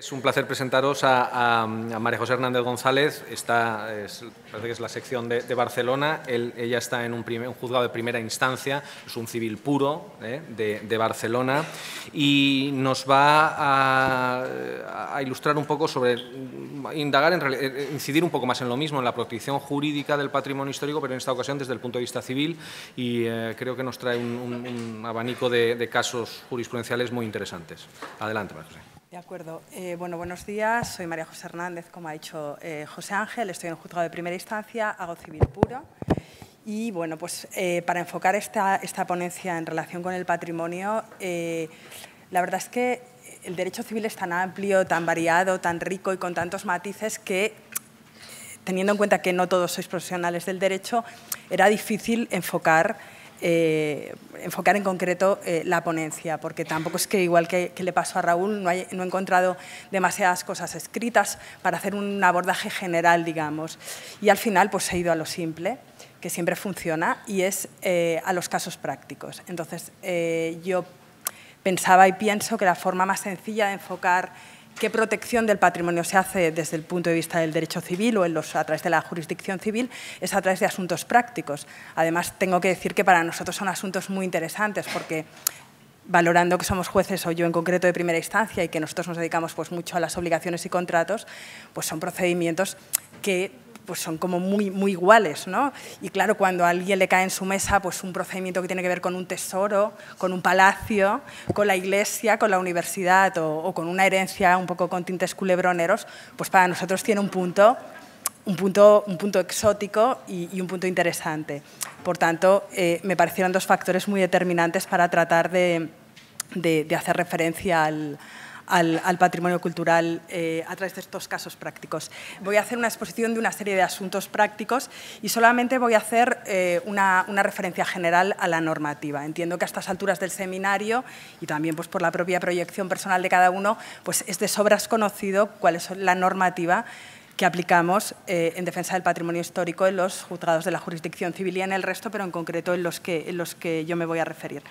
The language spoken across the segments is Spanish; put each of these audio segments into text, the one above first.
Es un placer presentaros a, María José Hernández González. Está, parece que es la sección de, Barcelona. ella está en un, juzgado de primera instancia, es un civil puro ¿eh? de, Barcelona y nos va a, ilustrar un poco sobre, indagar, en, eh, incidir un poco más en lo mismo, en la protección jurídica del patrimonio histórico, pero en esta ocasión desde el punto de vista civil y eh, creo que nos trae un, abanico de, de, casos jurisprudenciales muy interesantes. Adelante, María José. De acuerdo. Eh, bueno, buenos días. Soy María José Hernández, como ha dicho eh, José Ángel. Estoy en el juzgado de primera instancia, hago civil puro. Y bueno, pues eh, para enfocar esta, esta, ponencia en relación con el patrimonio, la verdad es que el derecho civil es tan amplio, tan variado, tan rico y con tantos matices que, teniendo en cuenta que no todos sois profesionales del derecho, era difícil enfocar eh, enfocar en concreto eh, la ponencia, porque tampoco es que, igual que, le pasó a Raúl, no, he encontrado demasiadas cosas escritas para hacer un abordaje general, digamos. Y al final pues he ido a lo simple, que siempre funciona, y es eh, a los casos prácticos. Entonces yo pensaba y pienso que la forma más sencilla de enfocar qué protección del patrimonio se hace desde el punto de vista del derecho civil o en los, a través de la jurisdicción civil es a través de asuntos prácticos. Además, tengo que decir que para nosotros son asuntos muy interesantes porque valorando que somos jueces o yo en concreto de primera instancia y que nosotros nos dedicamos pues, mucho a las obligaciones y contratos, pues son procedimientos que pues son como muy, muy iguales, ¿no? Y claro, cuando a alguien le cae en su mesa pues un procedimiento que tiene que ver con un tesoro, con un palacio, con la iglesia, con la universidad o, con una herencia un poco con tintes culebroneros, pues para nosotros tiene un punto un punto, un punto exótico y, un punto interesante. Por tanto, eh, me parecieron dos factores muy determinantes para tratar de, de, de hacer referencia al, al, patrimonio cultural eh, a través de estos casos prácticos. Voy a hacer una exposición de una serie de asuntos prácticos y solamente voy a hacer eh, una, referencia general a la normativa. Entiendo que a estas alturas del seminario y también pues, por la propia proyección personal de cada uno, pues es de sobras conocido cuál es la normativa que aplicamos eh, en defensa del patrimonio histórico en los juzgados de la jurisdicción civil y en el resto, pero en concreto en los que, en los que yo me voy a referir.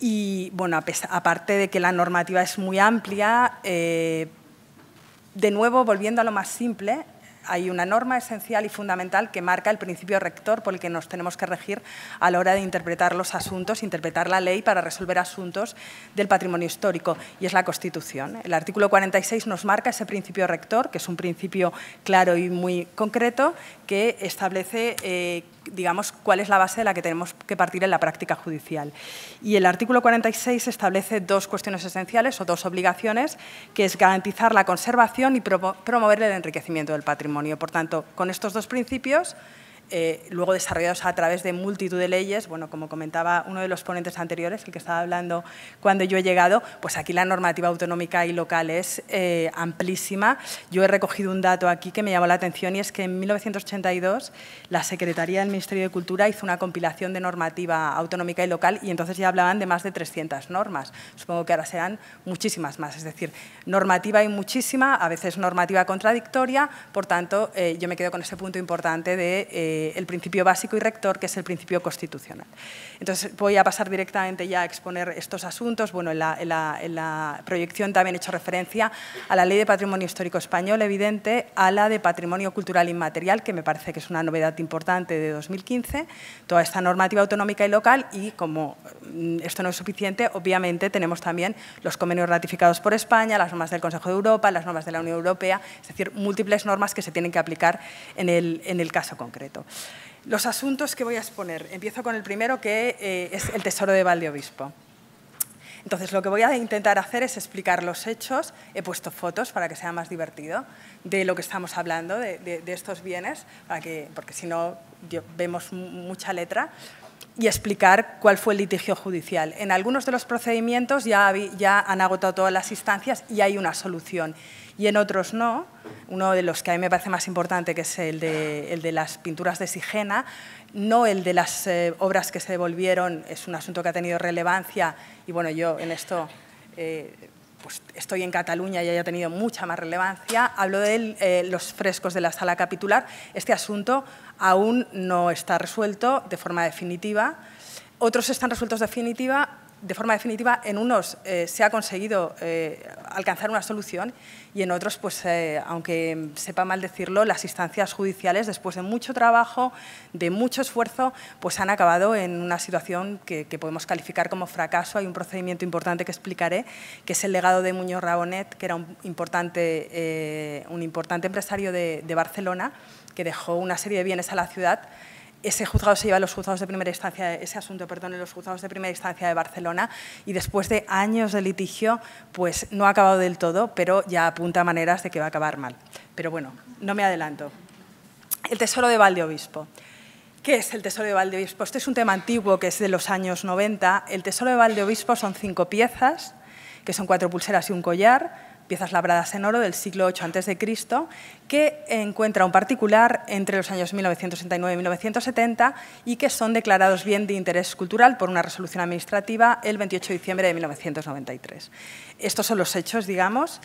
Y bueno, aparte de que la normativa es muy amplia, eh, de nuevo, volviendo a lo más simple, hay una norma esencial y fundamental que marca el principio rector por el que nos tenemos que regir a la hora de interpretar los asuntos, interpretar la ley para resolver asuntos del patrimonio histórico, y es la Constitución. El artículo 46 nos marca ese principio rector, que es un principio claro y muy concreto, que establece eh, digamos, cuál es la base de la que tenemos que partir en la práctica judicial. Y el artículo 46 establece dos cuestiones esenciales o dos obligaciones, que es garantizar la conservación y promover el enriquecimiento del patrimonio. Por tanto, con estos dos principios, eh, luego desarrollados a través de multitud de leyes. Bueno, como comentaba uno de los ponentes anteriores, el que estaba hablando cuando yo he llegado, pues aquí la normativa autonómica y local es eh, amplísima. Yo he recogido un dato aquí que me llamó la atención y es que en 1982 la Secretaría del Ministerio de Cultura hizo una compilación de normativa autonómica y local y entonces ya hablaban de más de 300 normas. Supongo que ahora serán muchísimas más, es decir, normativa hay muchísima, a veces normativa contradictoria, por tanto, eh, yo me quedo con ese punto importante de eh, el principio básico y rector, que es el principio constitucional. Entonces, voy a pasar directamente ya a exponer estos asuntos. Bueno, en la, proyección también he hecho referencia a la Ley de Patrimonio Histórico Español, evidente, a la de Patrimonio Cultural Inmaterial, que me parece que es una novedad importante de 2015, toda esta normativa autonómica y local, y como mm, esto no es suficiente, obviamente tenemos también los convenios ratificados por España, las normas del Consejo de Europa, las normas de la Unión Europea, es decir, múltiples normas que se tienen que aplicar en el caso concreto. Los asuntos que voy a exponer. Empiezo con el primero, que eh, es el Tesoro de Valdeobispo. Entonces, lo que voy a intentar hacer es explicar los hechos. He puesto fotos para que sea más divertido de lo que estamos hablando, de, estos bienes, para que, porque si no vemos mucha letra y explicar cuál fue el litigio judicial. En algunos de los procedimientos ya, ya han agotado todas las instancias y hay una solución, y en otros no. Uno de los que a mí me parece más importante, que es el de, las pinturas de Sigena, no el de las eh, obras que se devolvieron, es un asunto que ha tenido relevancia, y bueno, yo en esto... Eh, pues estoy en Cataluña y haya tenido mucha más relevancia, Hablo de eh, los frescos de la sala capitular. Este asunto aún no está resuelto de forma definitiva. Otros están resueltos definitiva, de forma definitiva. En unos eh, se ha conseguido eh, alcanzar una solución y en otros, pues, eh, aunque sepa mal decirlo, las instancias judiciales, después de mucho trabajo, de mucho esfuerzo, pues han acabado en una situación que, podemos calificar como fracaso. Hay un procedimiento importante que explicaré, que es el legado de Muñoz Rabonet, que era un importante, empresario de Barcelona que dejó una serie de bienes a la ciudad, ese juzgado se lleva a los juzgados de primera instancia, ese asunto, perdón, los juzgados de primera instancia de Barcelona y después de años de litigio, pues no ha acabado del todo, pero ya apunta maneras de que va a acabar mal. Pero bueno, no me adelanto. El tesoro de Valdeobispo. ¿Qué es el tesoro de Valdeobispo? Este es un tema antiguo que es de los años 90. El tesoro de Valdeobispo son cinco piezas, que son cuatro pulseras y un collar, piezas labradas en oro del siglo VIII a.C., que encuentra un particular entre los años 1969 y 1970 y que son declarados bien de interés cultural por una resolución administrativa el 28 de diciembre de 1993. Estos son los hechos, digamos,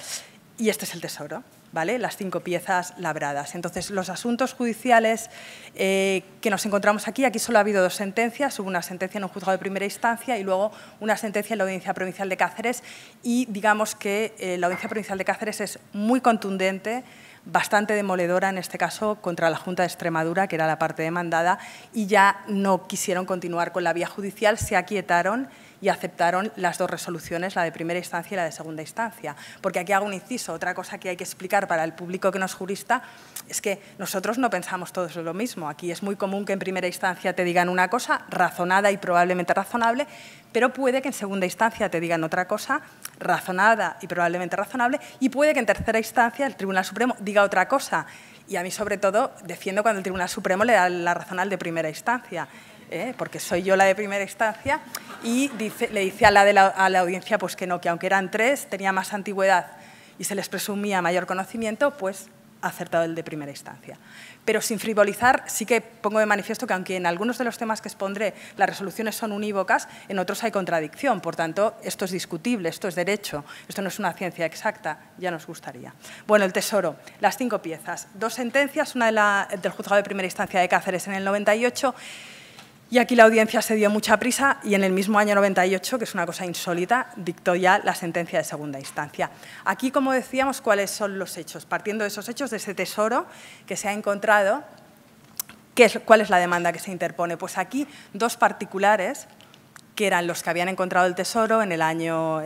y este es el tesoro, ¿vale? Las cinco piezas labradas. Entonces, los asuntos judiciales eh, que nos encontramos aquí, aquí solo ha habido dos sentencias, hubo una sentencia en un juzgado de primera instancia y luego una sentencia en la Audiencia Provincial de Cáceres y digamos que eh, la Audiencia Provincial de Cáceres es muy contundente, bastante demoledora en este caso contra la Junta de Extremadura, que era la parte demandada, y ya no quisieron continuar con la vía judicial, se aquietaron y aceptaron las dos resoluciones, la de primera instancia y la de segunda instancia. Porque aquí hago un inciso, otra cosa que hay que explicar para el público que no es jurista es que nosotros no pensamos todos lo mismo. Aquí es muy común que en primera instancia te digan una cosa razonada y probablemente razonable, pero puede que en segunda instancia te digan otra cosa razonada y probablemente razonable, y puede que en tercera instancia el Tribunal Supremo diga otra cosa. Y a mí, sobre todo, defiendo cuando el Tribunal Supremo le da la razón de primera instancia. ¿eh? porque soy yo la de primera instancia, y dice, le dice a la, a la audiencia pues que no, que aunque eran tres, tenía más antigüedad y se les presumía mayor conocimiento, pues acertado el de primera instancia. Pero sin frivolizar, sí que pongo de manifiesto que aunque en algunos de los temas que expondré las resoluciones son unívocas, en otros hay contradicción. Por tanto, esto es discutible, esto es derecho, esto no es una ciencia exacta, ya nos gustaría. Bueno, el tesoro, las cinco piezas. Dos sentencias, una de la, del juzgado de primera instancia de Cáceres en el 98 y aquí la audiencia se dio mucha prisa y en el mismo año 98, que es una cosa insólita, dictó ya la sentencia de segunda instancia. Aquí, como decíamos, ¿cuáles son los hechos? Partiendo de esos hechos, de ese tesoro que se ha encontrado, ¿cuál es la demanda que se interpone? Pues aquí dos particulares que eran los que habían encontrado el tesoro en el año,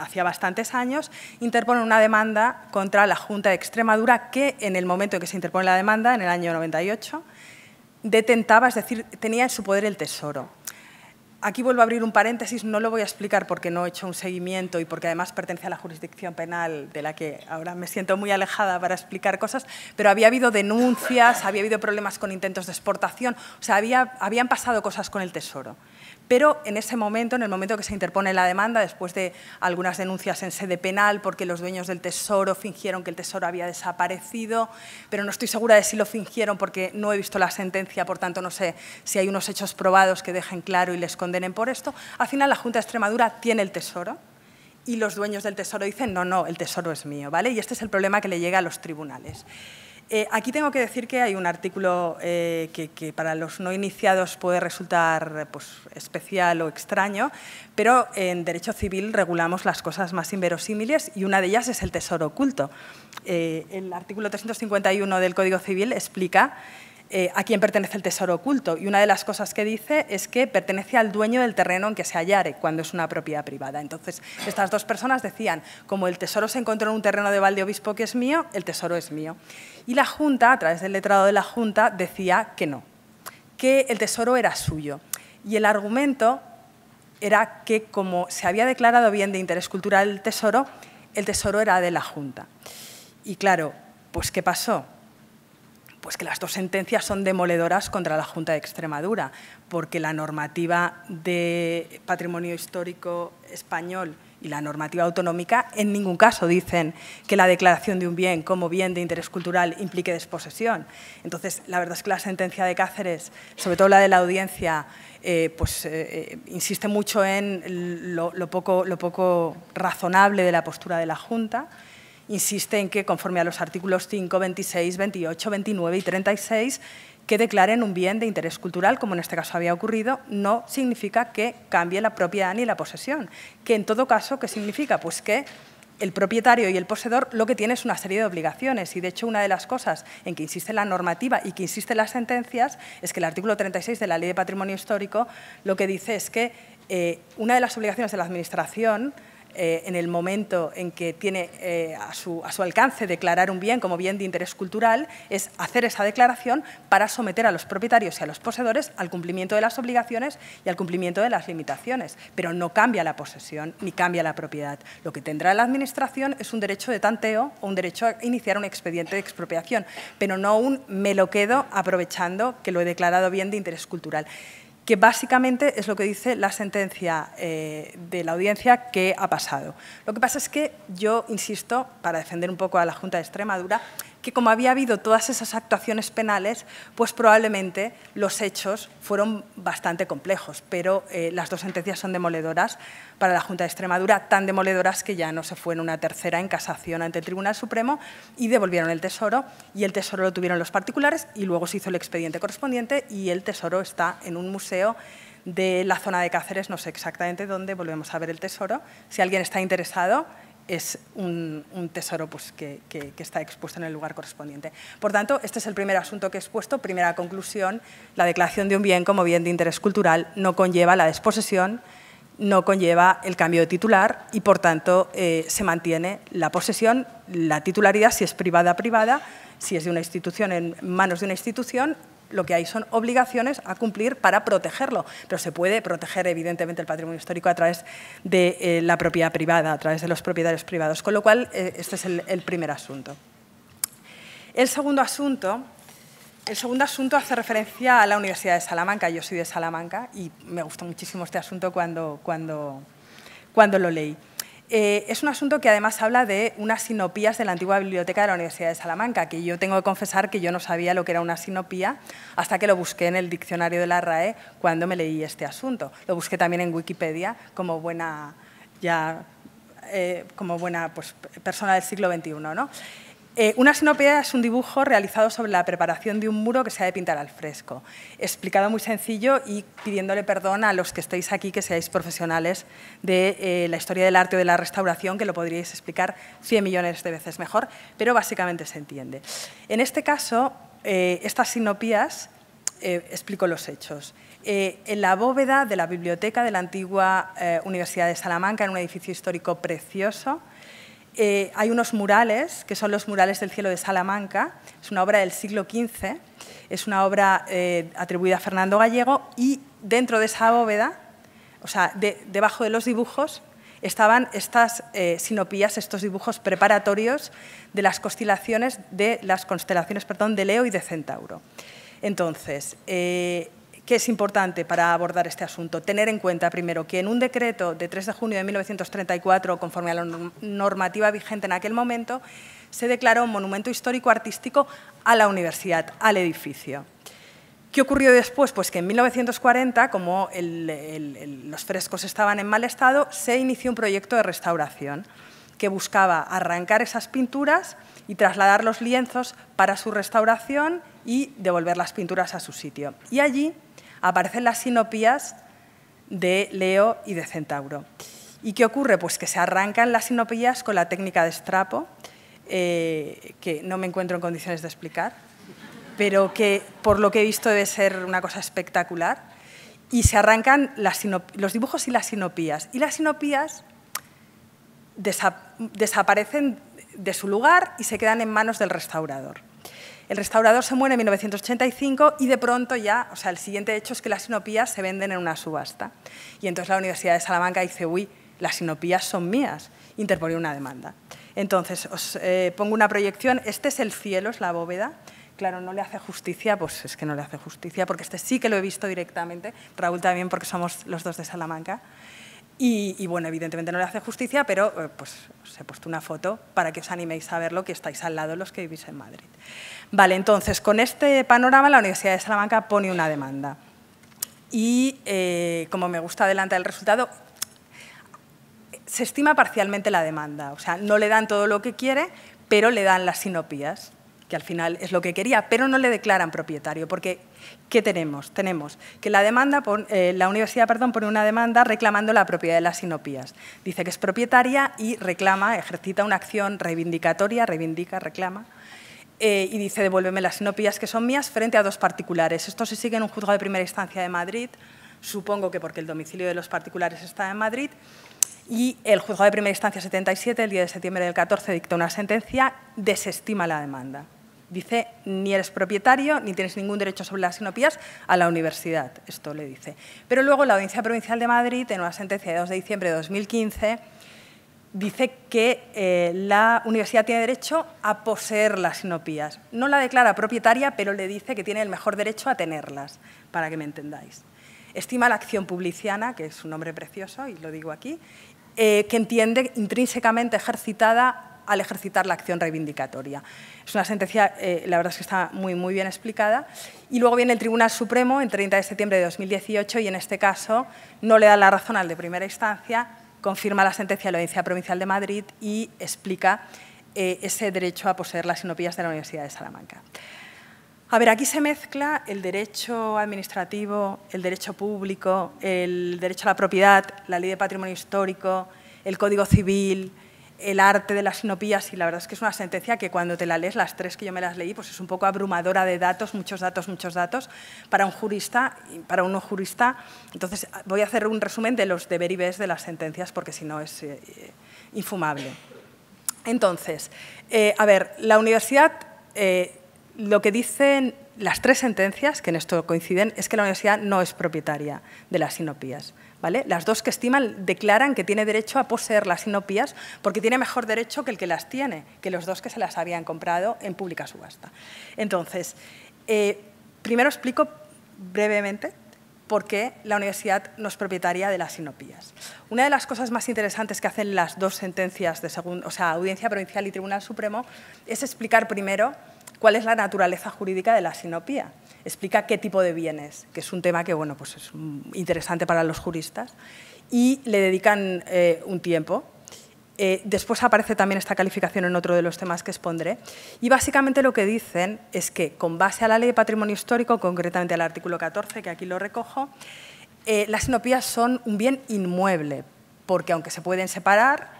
hacía bastantes años, interponen una demanda contra la Junta de Extremadura que en el momento en que se interpone la demanda, en el año 98, detentaba, es decir, tenía en su poder el tesoro. Aquí vuelvo a abrir un paréntesis, no lo voy a explicar porque no he hecho un seguimiento y porque además pertenece a la jurisdicción penal de la que ahora me siento muy alejada para explicar cosas, pero había habido denuncias, había habido problemas con intentos de exportación, o sea, había, habían pasado cosas con el Tesoro pero en ese momento, en el momento que se interpone la demanda, después de algunas denuncias en sede penal porque los dueños del tesoro fingieron que el tesoro había desaparecido, pero no estoy segura de si lo fingieron porque no he visto la sentencia, por tanto no sé si hay unos hechos probados que dejen claro y les condenen por esto, al final la Junta de Extremadura tiene el tesoro y los dueños del tesoro dicen, no, no, el tesoro es mío, ¿vale? Y este es el problema que le llega a los tribunales. Eh, aquí tengo que decir que hay un artículo eh, que, para los no iniciados puede resultar pues, especial o extraño, pero en Derecho Civil regulamos las cosas más inverosímiles y una de ellas es el tesoro oculto. Eh, el artículo 351 del Código Civil explica eh, a quién pertenece el tesoro oculto. Y una de las cosas que dice es que pertenece al dueño del terreno en que se hallare, cuando es una propiedad privada. Entonces, estas dos personas decían, como el tesoro se encontró en un terreno de Valdeobispo que es mío, el tesoro es mío. Y la Junta, a través del letrado de la Junta, decía que no, que el tesoro era suyo. Y el argumento era que, como se había declarado bien de interés cultural el tesoro, el tesoro era de la Junta. Y claro, pues ¿qué pasó? pues que las dos sentencias son demoledoras contra la Junta de Extremadura, porque la normativa de patrimonio histórico español y la normativa autonómica en ningún caso dicen que la declaración de un bien como bien de interés cultural implique desposesión. Entonces, la verdad es que la sentencia de Cáceres, sobre todo la de la audiencia, eh, pues eh, eh, insiste mucho en lo poco razonable de la postura de la Junta, insiste en que, conforme a los artículos 5, 26, 28, 29 y 36, que declaren un bien de interés cultural, como en este caso había ocurrido, no significa que cambie la propiedad ni la posesión. Que en todo caso, ¿qué significa? Pues que el propietario y el poseedor lo que tiene es una serie de obligaciones y, de hecho, una de las cosas en que insiste la normativa y que insiste las sentencias es que el artículo 36 de la Ley de Patrimonio Histórico lo que dice es que eh, una de las obligaciones de la Administración eh, en el momento en que tiene eh, a, su, alcance declarar un bien como bien de interés cultural, es hacer esa declaración para someter a los propietarios y a los poseedores al cumplimiento de las obligaciones y al cumplimiento de las limitaciones, pero no cambia la posesión ni cambia la propiedad. Lo que tendrá la Administración es un derecho de tanteo o un derecho a iniciar un expediente de expropiación, pero no un me lo quedo aprovechando que lo he declarado bien de interés cultural que básicamente es lo que dice la sentencia eh, de la audiencia que ha pasado. Lo que pasa es que yo insisto, para defender un poco a la Junta de Extremadura, que como había habido todas esas actuaciones penales, pues probablemente los hechos fueron bastante complejos, pero eh, las dos sentencias son demoledoras para la Junta de Extremadura, tan demoledoras que ya no se fue en una tercera en casación ante el Tribunal Supremo y devolvieron el tesoro, y el tesoro lo tuvieron los particulares y luego se hizo el expediente correspondiente y el tesoro está en un museo de la zona de Cáceres, no sé exactamente dónde, volvemos a ver el tesoro. Si alguien está interesado, es un, tesoro pues, que, está expuesto en el lugar correspondiente. Por tanto, este es el primer asunto que he expuesto. Primera conclusión, la declaración de un bien como bien de interés cultural no conlleva la desposesión, no conlleva el cambio de titular y, por tanto, eh, se mantiene la posesión, la titularidad, si es privada, privada, si es de una institución en manos de una institución lo que hay son obligaciones a cumplir para protegerlo, pero se puede proteger evidentemente el patrimonio histórico a través de eh, la propiedad privada, a través de los propietarios privados, con lo cual eh, este es el, primer asunto. El segundo asunto... El segundo asunto hace referencia a la Universidad de Salamanca. Yo soy de Salamanca y me gustó muchísimo este asunto cuando lo leí. Eh, es un asunto que además habla de unas sinopías de la antigua biblioteca de la Universidad de Salamanca, que yo tengo que confesar que yo no sabía lo que era una sinopía hasta que lo busqué en el diccionario de la RAE cuando me leí este asunto. Lo busqué también en Wikipedia como buena, ya, eh, como buena pues, persona del siglo XXI. ¿no? Eh, una sinopía es un dibujo realizado sobre la preparación de un muro que se ha de pintar al fresco. Explicado muy sencillo y pidiéndole perdón a los que estéis aquí, que seáis profesionales de eh, la historia del arte o de la restauración, que lo podríais explicar 100 millones de veces mejor, pero básicamente se entiende. En este caso, eh, estas sinopías, explico los hechos. en la bóveda de la biblioteca de la antigua Universidad de Salamanca, en un edificio histórico precioso, eh, hay unos murales, que son los murales del cielo de Salamanca, es una obra del siglo XV, es una obra eh, atribuida a Fernando Gallego y dentro de esa bóveda, o sea, debajo de los dibujos, estaban estas eh, sinopías, estos dibujos preparatorios de las constelaciones, de, las constelaciones perdón, de Leo y de Centauro. Entonces, que es importante para abordar este asunto? Tener en cuenta, primero, que en un decreto de 3 de junio de 1934, conforme a la normativa vigente en aquel momento, se declaró un monumento histórico artístico a la universidad, al edificio. ¿Qué ocurrió después? Pues que en 1940, como los frescos estaban en mal estado, se inició un proyecto de restauración que buscaba arrancar esas pinturas y trasladar los lienzos para su restauración y devolver las pinturas a su sitio. Y allí aparecen las sinopías de Leo y de Centauro. ¿Y qué ocurre? Pues que se arrancan las sinopías con la técnica de estrapo, eh, que no me encuentro en condiciones de explicar, pero que por lo que he visto debe ser una cosa espectacular. Y se arrancan los dibujos y las sinopías. Y las sinopías desaparecen de su lugar y se quedan en manos del restaurador. El restaurador se muere en 1985 y de pronto ya, o sea, el siguiente hecho es que las sinopías se venden en una subasta. Y entonces la Universidad de Salamanca dice, uy, las sinopías son mías, interpone una demanda. Entonces, os eh, pongo una proyección, este es el cielo, es la bóveda, claro, no le hace justicia, pues es que no le hace justicia, porque este sí que lo he visto directamente, Raúl también porque somos los dos de Salamanca, y, bueno, evidentemente no le hace justicia, pero eh, pues os he puesto una foto para que os animéis a verlo, que estáis al lado los que vivís en Madrid. Vale, entonces, con este panorama la Universidad de Salamanca pone una demanda. Y, eh, como me gusta adelantar el resultado, se estima parcialmente la demanda. O sea, no le dan todo lo que quiere, pero le dan las sinopías, que al final es lo que quería, pero no le declaran propietario, porque ¿qué tenemos? Tenemos que la, demanda, eh, la universidad perdón, pone una demanda reclamando la propiedad de las sinopías. Dice que es propietaria y reclama, ejercita una acción reivindicatoria, reivindica, reclama, eh, y dice «Devuélveme las sinopías que son mías, frente a dos particulares. Esto se sigue en un juzgado de primera instancia de Madrid, supongo que porque el domicilio de los particulares está en Madrid, y el juzgado de primera instancia 77, el día de septiembre del 14, dictó una sentencia, desestima la demanda. Dice, ni eres propietario, ni tienes ningún derecho sobre las sinopías a la universidad, esto le dice. Pero luego la Audiencia Provincial de Madrid, en una sentencia de 2 de diciembre de 2015, dice que eh, la universidad tiene derecho a poseer las sinopías. No la declara propietaria, pero le dice que tiene el mejor derecho a tenerlas, para que me entendáis. Estima la acción publiciana, que es un nombre precioso, y lo digo aquí, eh, que entiende intrínsecamente ejercitada al ejercitar la acción reivindicatoria. Es una sentencia, eh, la verdad es que está muy, muy bien explicada. Y luego viene el Tribunal Supremo en 30 de septiembre de 2018 y en este caso no le da la razón al de primera instancia, confirma la sentencia de la Audiencia Provincial de Madrid y explica eh, ese derecho a poseer las sinopías de la Universidad de Salamanca. A ver, aquí se mezcla el derecho administrativo, el derecho público, el derecho a la propiedad, la ley de patrimonio histórico, el código civil, el arte de las sinopías y la verdad es que es una sentencia que cuando te la lees, las tres que yo me las leí, pues es un poco abrumadora de datos, muchos datos, muchos datos, para un jurista para un no jurista. Entonces voy a hacer un resumen de los de las sentencias porque si no es eh, eh, infumable. Entonces, eh, a ver, la universidad, lo que dicen las tres sentencias, que en esto coinciden, es que la universidad no es propietaria de las sinopías. Las dos que estiman declaran que tiene derecho a poseer las sinopías porque tiene mejor derecho que el que las tiene, que los dos que se las habían comprado en pública subasta. Entonces, eh, primero explico brevemente por qué la universidad no es propietaria de las sinopías. Una de las cosas más interesantes que hacen las dos sentencias de segundo, o sea, Audiencia Provincial y Tribunal Supremo es explicar primero cuál es la naturaleza jurídica de la sinopía. Explica qué tipo de bienes, que es un tema que bueno, pues es interesante para los juristas, y le dedican eh, un tiempo. Eh, después aparece también esta calificación en otro de los temas que expondré. Y básicamente lo que dicen es que, con base a la Ley de Patrimonio Histórico, concretamente al artículo 14, que aquí lo recojo, eh, las sinopías son un bien inmueble, porque aunque se pueden separar,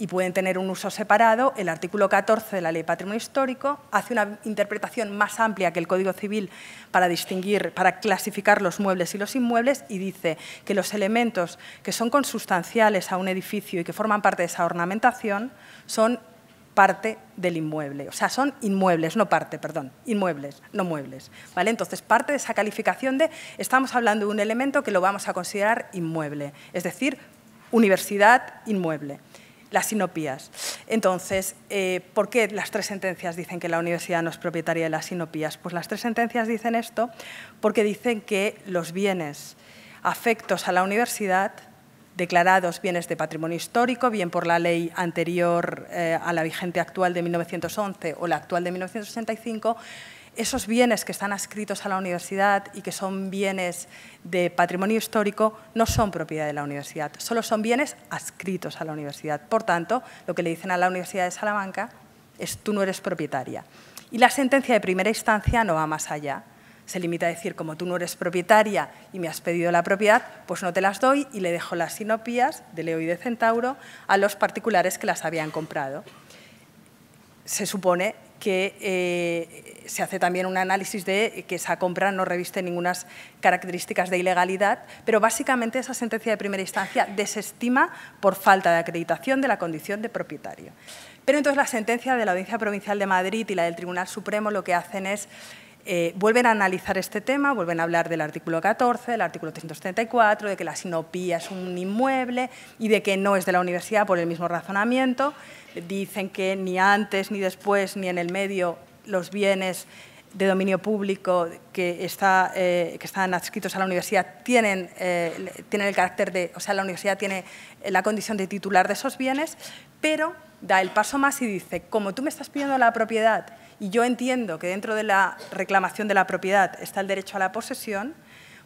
y pueden tener un uso separado, el artículo 14 de la Ley Patrimonio Histórico hace una interpretación más amplia que el Código Civil para distinguir, para clasificar los muebles y los inmuebles y dice que los elementos que son consustanciales a un edificio y que forman parte de esa ornamentación son parte del inmueble. O sea, son inmuebles, no parte, perdón, inmuebles, no muebles. ¿vale? Entonces, parte de esa calificación de estamos hablando de un elemento que lo vamos a considerar inmueble, es decir, universidad inmueble las sinopías. Entonces, eh, ¿por qué las tres sentencias dicen que la universidad no es propietaria de las sinopías? Pues las tres sentencias dicen esto porque dicen que los bienes afectos a la universidad declarados bienes de patrimonio histórico, bien por la ley anterior eh, a la vigente actual de 1911 o la actual de 1965 esos bienes que están adscritos a la universidad y que son bienes de patrimonio histórico no son propiedad de la universidad, solo son bienes adscritos a la universidad. Por tanto, lo que le dicen a la Universidad de Salamanca es tú no eres propietaria. Y la sentencia de primera instancia no va más allá. Se limita a decir, como tú no eres propietaria y me has pedido la propiedad, pues no te las doy y le dejo las sinopías de Leo y de Centauro a los particulares que las habían comprado. Se supone que eh, se hace también un análisis de que esa compra no reviste ninguna característica de ilegalidad, pero básicamente esa sentencia de primera instancia desestima por falta de acreditación de la condición de propietario. Pero entonces la sentencia de la Audiencia Provincial de Madrid y la del Tribunal Supremo lo que hacen es eh, vuelven a analizar este tema, vuelven a hablar del artículo 14, del artículo 334, de que la sinopía es un inmueble y de que no es de la universidad por el mismo razonamiento. Dicen que ni antes, ni después, ni en el medio los bienes de dominio público que, eh, están adscritos a la universidad tienen, eh, tienen el carácter de, o sea, la universidad tiene la condición de titular de esos bienes, pero da el paso más y dice, como tú me estás pidiendo la propiedad y yo entiendo que dentro de la reclamación de la propiedad está el derecho a la posesión,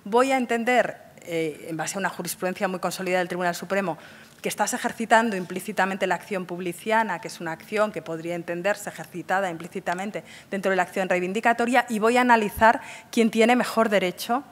voy a entender, eh, en base a una jurisprudencia muy consolidada del Tribunal Supremo, que estás ejercitando implícitamente la acción publiciana, que es una acción que podría entenderse ejercitada implícitamente dentro de la acción reivindicatoria, y voy a analizar quién tiene mejor derecho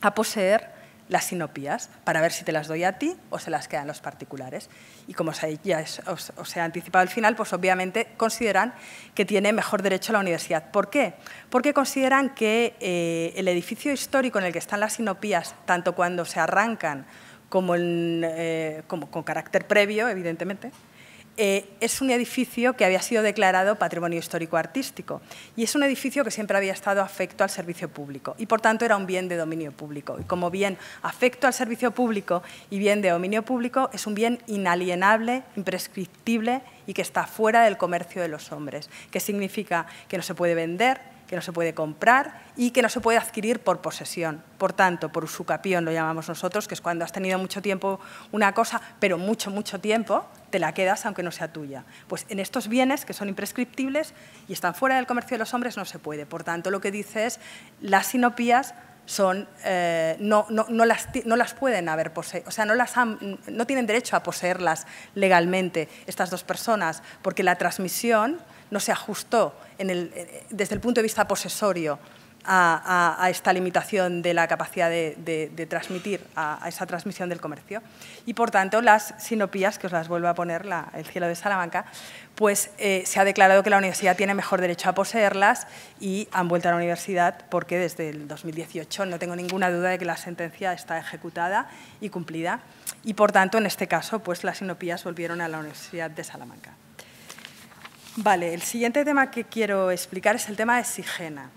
a poseer las sinopías para ver si te las doy a ti o se las quedan los particulares. Y como ya os, he anticipado al final, pues obviamente consideran que tiene mejor derecho la universidad. ¿Por qué? Porque consideran que eh, el edificio histórico en el que están las sinopías, tanto cuando se arrancan como eh, con carácter previo, evidentemente, eh, es un edificio que había sido declarado Patrimonio Histórico Artístico y es un edificio que siempre había estado afecto al servicio público y por tanto era un bien de dominio público. Y como bien afecto al servicio público y bien de dominio público es un bien inalienable, imprescriptible y que está fuera del comercio de los hombres, que significa que no se puede vender, que no se puede comprar y que no se puede adquirir por posesión. Por tanto, por usucapión lo llamamos nosotros, que es cuando has tenido mucho tiempo una cosa, pero mucho, mucho tiempo, te la quedas aunque no sea tuya. Pues en estos bienes que son imprescriptibles y están fuera del comercio de los hombres no se puede. Por tanto, lo que dice es las sinopías son, eh, no, no, las, pueden haber poseído, o sea, no, las no tienen derecho a poseerlas legalmente estas dos personas, porque la transmisión no se ajustó eh, desde el punto de vista posesorio a, esta limitación de la capacidad de, transmitir, a, esa transmisión del comercio. Y, por tanto, las sinopías, que os las vuelvo a poner, el cielo de Salamanca, pues eh, se ha declarado que la universidad tiene mejor derecho a poseerlas y han vuelto a la universidad porque desde el 2018 no tengo ninguna duda de que la sentencia está ejecutada y cumplida. Y, por tanto, en este caso, pues las sinopías volvieron a la Universidad de Salamanca. Vale, el siguiente tema que quiero explicar es el tema de Sigena.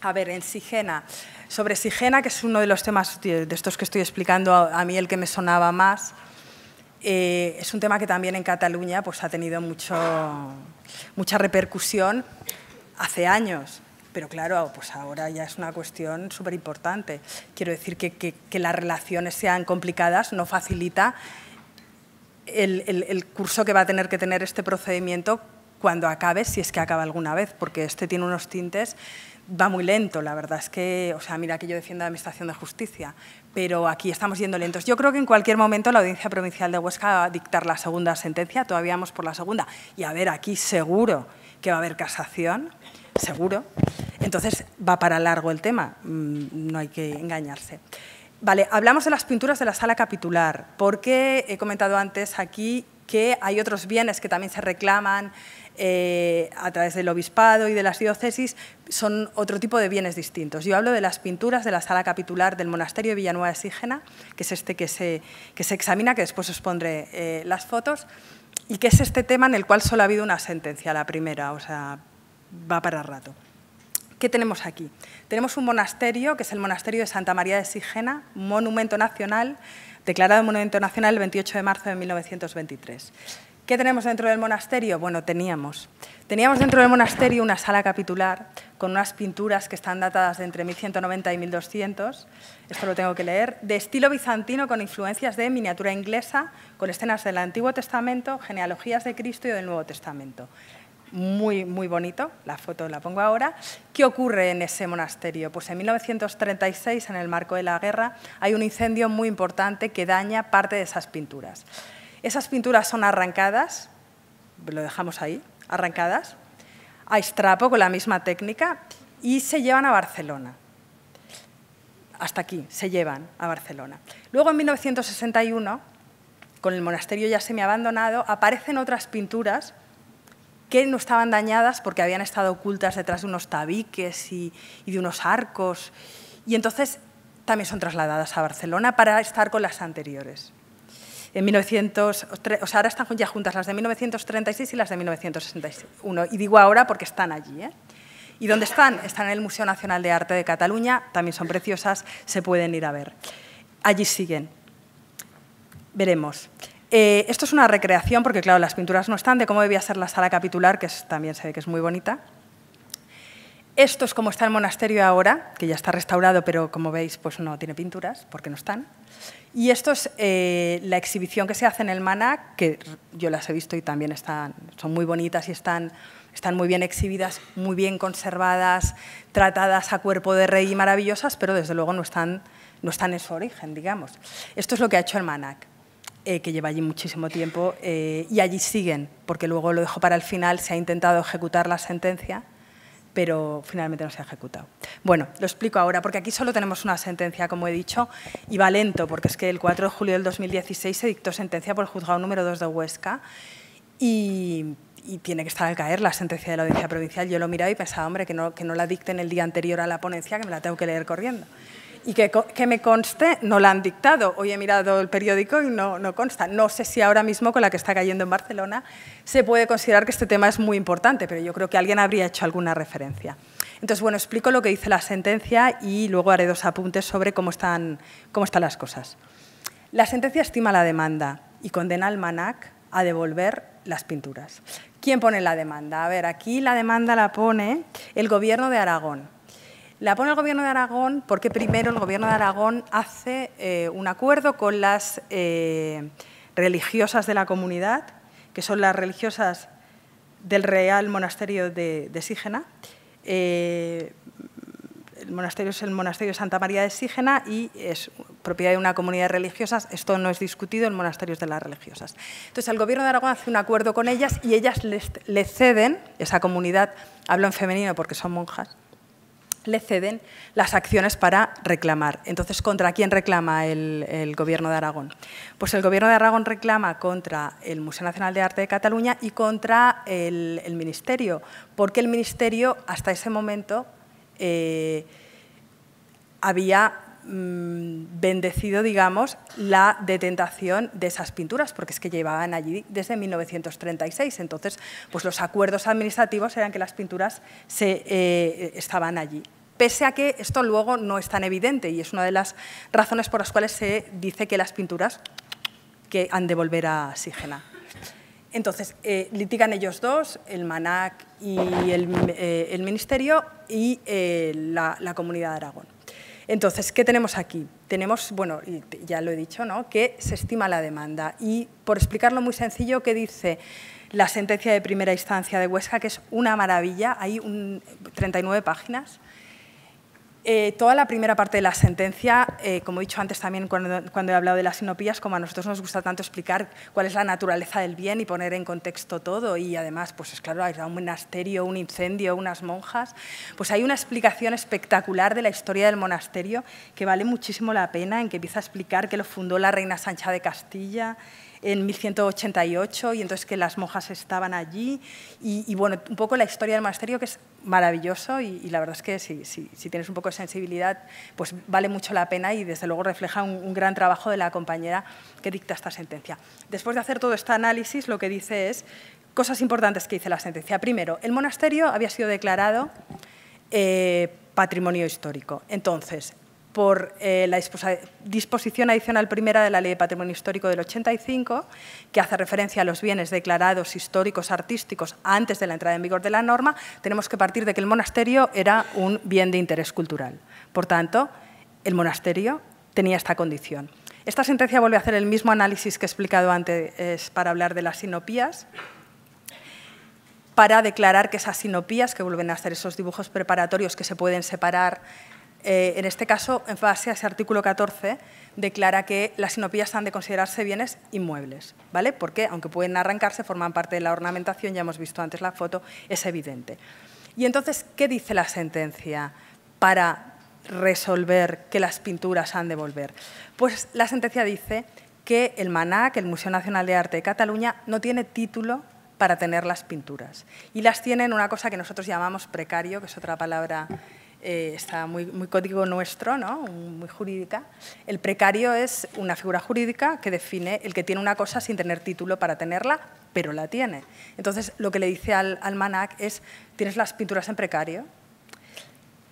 A ver, en Sigena, sobre Sigena, que es uno de los temas de estos que estoy explicando, a mí el que me sonaba más, eh, es un tema que también en Cataluña pues, ha tenido mucho, mucha repercusión hace años. Pero claro, pues ahora ya es una cuestión súper importante. Quiero decir que, que, las relaciones sean complicadas no facilita el, el curso que va a tener que tener este procedimiento cuando acabe, si es que acaba alguna vez, porque este tiene unos tintes, va muy lento, la verdad es que, o sea, mira que yo defiendo la Administración de Justicia, pero aquí estamos yendo lentos. Yo creo que en cualquier momento la Audiencia Provincial de Huesca va a dictar la segunda sentencia, todavía vamos por la segunda, y a ver, aquí seguro que va a haber casación, seguro. Entonces va para largo el tema, mm, no hay que engañarse. Vale, hablamos de las pinturas de la sala capitular, porque he comentado antes aquí que hay otros bienes que también se reclaman eh, a través del obispado y de las diócesis, son otro tipo de bienes distintos. Yo hablo de las pinturas de la sala capitular del monasterio de Villanueva de Sigena, que es este que se, que se examina, que después os pondré eh, las fotos, y que es este tema en el cual solo ha habido una sentencia, la primera, o sea, va para rato. ¿Qué tenemos aquí? Tenemos un monasterio, que es el monasterio de Santa María de Sigena, monumento nacional, declarado monumento nacional el 28 de marzo de 1923. ¿Qué tenemos dentro del monasterio? Bueno, teníamos. Teníamos dentro del monasterio una sala capitular con unas pinturas que están datadas de entre 1190 y 1200, esto lo tengo que leer, de estilo bizantino con influencias de miniatura inglesa, con escenas del Antiguo Testamento, genealogías de Cristo y del Nuevo Testamento. Muy, muy bonito, la foto la pongo ahora. ¿Qué ocurre en ese monasterio? Pues en 1936, en el marco de la guerra, hay un incendio muy importante que daña parte de esas pinturas. Esas pinturas son arrancadas, lo dejamos ahí, arrancadas, a estrapo con la misma técnica y se llevan a Barcelona. Hasta aquí, se llevan a Barcelona. Luego, en 1961, con el monasterio ya semiabandonado, aparecen otras pinturas que no estaban dañadas porque habían estado ocultas detrás de unos tabiques y, de unos arcos. Y entonces también son trasladadas a Barcelona para estar con las anteriores en o sea, ahora están ya juntas las de 1936 y las de 1961. Y digo ahora porque están allí. ¿eh? ¿Y dónde están? Están en el Museo Nacional de Arte de Cataluña, también son preciosas, se pueden ir a ver. Allí siguen. Veremos. Eh, esto es una recreación, porque claro, las pinturas no están, de cómo debía ser la sala capitular, que también se ve que es muy bonita. Esto es como está el monasterio ahora, que ya está restaurado, pero como veis pues no tiene pinturas porque no están. Y esto es eh, la exhibición que se hace en el Manac, que yo las he visto y también están, son muy bonitas y están, están muy bien exhibidas, muy bien conservadas, tratadas a cuerpo de rey y maravillosas, pero desde luego no están, no están en su origen, digamos. Esto es lo que ha hecho el MANAC. Eh, que lleva allí muchísimo tiempo, eh, y allí siguen, porque luego lo dejo para el final, se ha intentado ejecutar la sentencia pero finalmente no se ha ejecutado. Bueno, lo explico ahora, porque aquí solo tenemos una sentencia, como he dicho, y va lento, porque es que el 4 de julio del 2016 se dictó sentencia por el juzgado número 2 de Huesca y, tiene que estar al caer la sentencia de la audiencia provincial. Yo lo miraba y pensaba, hombre, que no, que no la dicten el día anterior a la ponencia, que me la tengo que leer corriendo y que, me conste, no la han dictado. Hoy he mirado el periódico y no, consta. No sé si ahora mismo con la que está cayendo en Barcelona se puede considerar que este tema es muy importante, pero yo creo que alguien habría hecho alguna referencia. Entonces, bueno, explico lo que dice la sentencia y luego haré dos apuntes sobre cómo están, cómo están las cosas. La sentencia estima la demanda y condena al MANAC a devolver las pinturas. ¿Quién pone la demanda? A ver, aquí la demanda la pone el Gobierno de Aragón la pone el Gobierno de Aragón porque primero el Gobierno de Aragón hace eh, un acuerdo con las eh, religiosas de la comunidad, que son las religiosas del Real Monasterio de, Sígena. Eh, el monasterio es el monasterio de Santa María de Sígena y es propiedad de una comunidad religiosa, religiosas. Esto no es discutido, en monasterios de las religiosas. Entonces, el gobierno de Aragón hace un acuerdo con ellas y ellas le ceden, esa comunidad, hablan femenino porque son monjas, le ceden las acciones para reclamar. Entonces, ¿contra quién reclama el, Gobierno de Aragón? Pues el Gobierno de Aragón reclama contra el Museo Nacional de Arte de Cataluña y contra el, Ministerio, porque el Ministerio hasta ese momento eh, había Mm, bendecido, digamos, la detentación de esas pinturas, porque es que llevaban allí desde 1936. Entonces, pues los acuerdos administrativos eran que las pinturas se, eh, estaban allí. Pese a que esto luego no es tan evidente y es una de las razones por las cuales se dice que las pinturas que han de volver a Sígena. Entonces, eh, litigan ellos dos, el MANAC y el, eh, Ministerio y la Comunidad de Aragón. Entonces, ¿qué tenemos aquí? Tenemos, bueno, ya lo he dicho, ¿no? que se estima la demanda. Y por explicarlo muy sencillo, ¿qué dice la sentencia de primera instancia de Huesca? Que es una maravilla, hay 39 páginas eh, toda la primera parte de la sentencia, eh, como he dicho antes también cuando, he hablado de las sinopías, como a nosotros nos gusta tanto explicar cuál es la naturaleza del bien y poner en contexto todo, y además, pues es claro, hay un monasterio, un incendio, unas monjas, pues hay una explicación espectacular de la historia del monasterio que vale muchísimo la pena, en que empieza a explicar que lo fundó la reina Sancha de Castilla, en 1188 y entonces que las monjas estaban allí. Y, bueno, un poco la historia del monasterio que es maravilloso y, la verdad es que si, si, tienes un poco de sensibilidad, pues vale mucho la pena y desde luego refleja un, gran trabajo de la compañera que dicta esta sentencia. Después de hacer todo este análisis, lo que dice es cosas importantes que dice la sentencia. Primero, el monasterio había sido declarado eh, patrimonio histórico. Entonces, por eh, la disposición adicional primera de la Ley de Patrimonio Histórico del 85, que hace referencia a los bienes declarados históricos artísticos antes de la entrada en vigor de la norma, tenemos que partir de que el monasterio era un bien de interés cultural. Por tanto, el monasterio tenía esta condición. Esta sentencia vuelve a hacer el mismo análisis que he explicado antes para hablar de las sinopías, para declarar que esas sinopías, que vuelven a hacer esos dibujos preparatorios que se pueden separar eh, en este caso, en base a ese artículo 14, declara que las sinopías han de considerarse bienes inmuebles, ¿vale? Porque, aunque pueden arrancarse, forman parte de la ornamentación, ya hemos visto antes la foto, es evidente. Y entonces, ¿qué dice la sentencia para resolver que las pinturas han de volver? Pues la sentencia dice que el MANAC, el Museo Nacional de Arte de Cataluña, no tiene título para tener las pinturas. Y las tienen una cosa que nosotros llamamos precario, que es otra palabra eh, está muy, código nuestro, ¿no? muy jurídica. El precario es una figura jurídica que define el que tiene una cosa sin tener título para tenerla, pero la tiene. Entonces, lo que le dice al, MANAC es, tienes las pinturas en precario,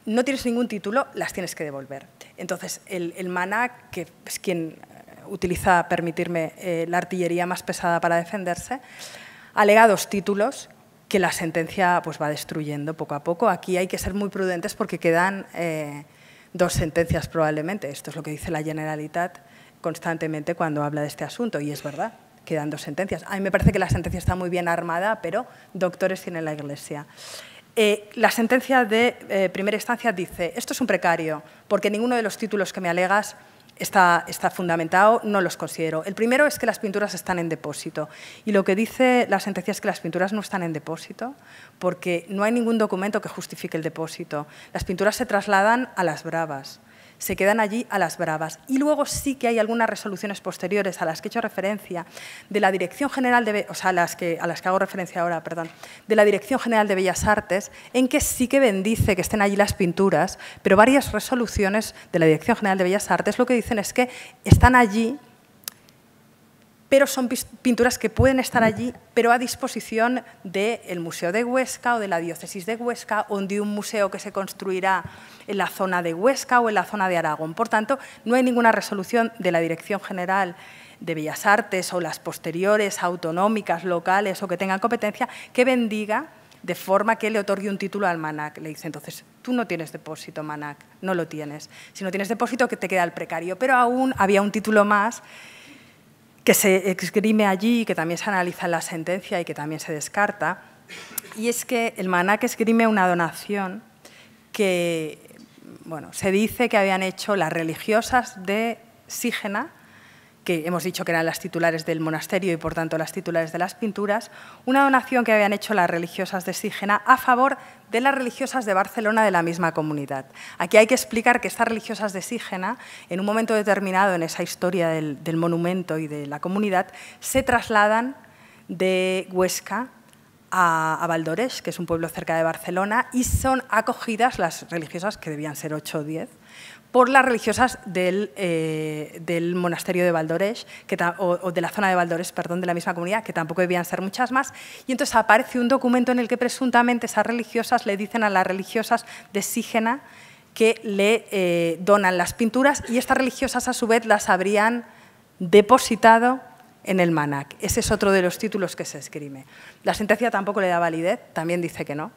no tienes ningún título, las tienes que devolver. Entonces, el, el MANAC, que es quien eh, utiliza, permitirme, eh, la artillería más pesada para defenderse, alega dos títulos que la sentencia pues, va destruyendo poco a poco. Aquí hay que ser muy prudentes porque quedan eh, dos sentencias probablemente. Esto es lo que dice la Generalitat constantemente cuando habla de este asunto y es verdad, quedan dos sentencias. A mí me parece que la sentencia está muy bien armada, pero doctores tienen la Iglesia. Eh, la sentencia de eh, primera instancia dice, esto es un precario, porque ninguno de los títulos que me alegas está, fundamentado, no los considero. El primero es que las pinturas están en depósito. Y lo que dice la sentencia es que las pinturas no están en depósito porque no hay ningún documento que justifique el depósito. Las pinturas se trasladan a las bravas se quedan allí a las bravas. Y luego sí que hay algunas resoluciones posteriores a las que he hecho referencia de la Dirección General de, o sea, las que, a las que hago referencia ahora, perdón, de la Dirección General de Bellas Artes, en que sí que bendice que estén allí las pinturas, pero varias resoluciones de la Dirección General de Bellas Artes lo que dicen es que están allí pero son pinturas que pueden estar allí, pero a disposición del Museo de Huesca o de la Diócesis de Huesca o de un museo que se construirá en la zona de Huesca o en la zona de Aragón. Por tanto, no hay ninguna resolución de la Dirección General de Bellas Artes o las posteriores autonómicas, locales o que tengan competencia, que bendiga de forma que le otorgue un título al MANAC. Le dice, entonces, tú no tienes depósito, MANAC, no lo tienes. Si no tienes depósito, que te queda el precario. Pero aún había un título más que se esgrime allí, que también se analiza en la sentencia y que también se descarta, y es que el maná que esgrime una donación que bueno, se dice que habían hecho las religiosas de Sígena que hemos dicho que eran las titulares del monasterio y por tanto las titulares de las pinturas, una donación que habían hecho las religiosas de Sígena a favor de las religiosas de Barcelona de la misma comunidad. Aquí hay que explicar que estas religiosas de Sígena, en un momento determinado en esa historia del, monumento y de la comunidad, se trasladan de Huesca a, Valdores, que es un pueblo cerca de Barcelona, y son acogidas las religiosas, que debían ser 8 o 10, por las religiosas del, eh, monasterio de Valdorés, o, de la zona de Valdorés, perdón, de la misma comunidad, que tampoco debían ser muchas más. Y entonces aparece un documento en el que presuntamente esas religiosas le dicen a las religiosas de Sígena que le eh, donan las pinturas y estas religiosas a su vez las habrían depositado en el MANAC. Ese es otro de los títulos que se escribe. La sentencia tampoco le da validez, también dice que no.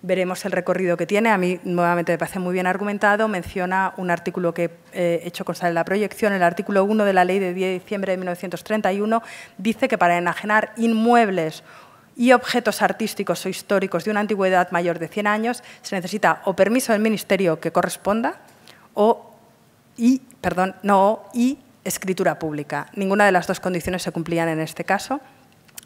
Veremos el recorrido que tiene. A mí, nuevamente, me parece muy bien argumentado. Menciona un artículo que eh, he hecho constar en la proyección. El artículo 1 de la Ley de 10 de diciembre de 1931 dice que para enajenar inmuebles y objetos artísticos o históricos de una antigüedad mayor de 100 años se necesita o permiso del ministerio que corresponda o y, perdón, no, y escritura pública. Ninguna de las dos condiciones se cumplían en este caso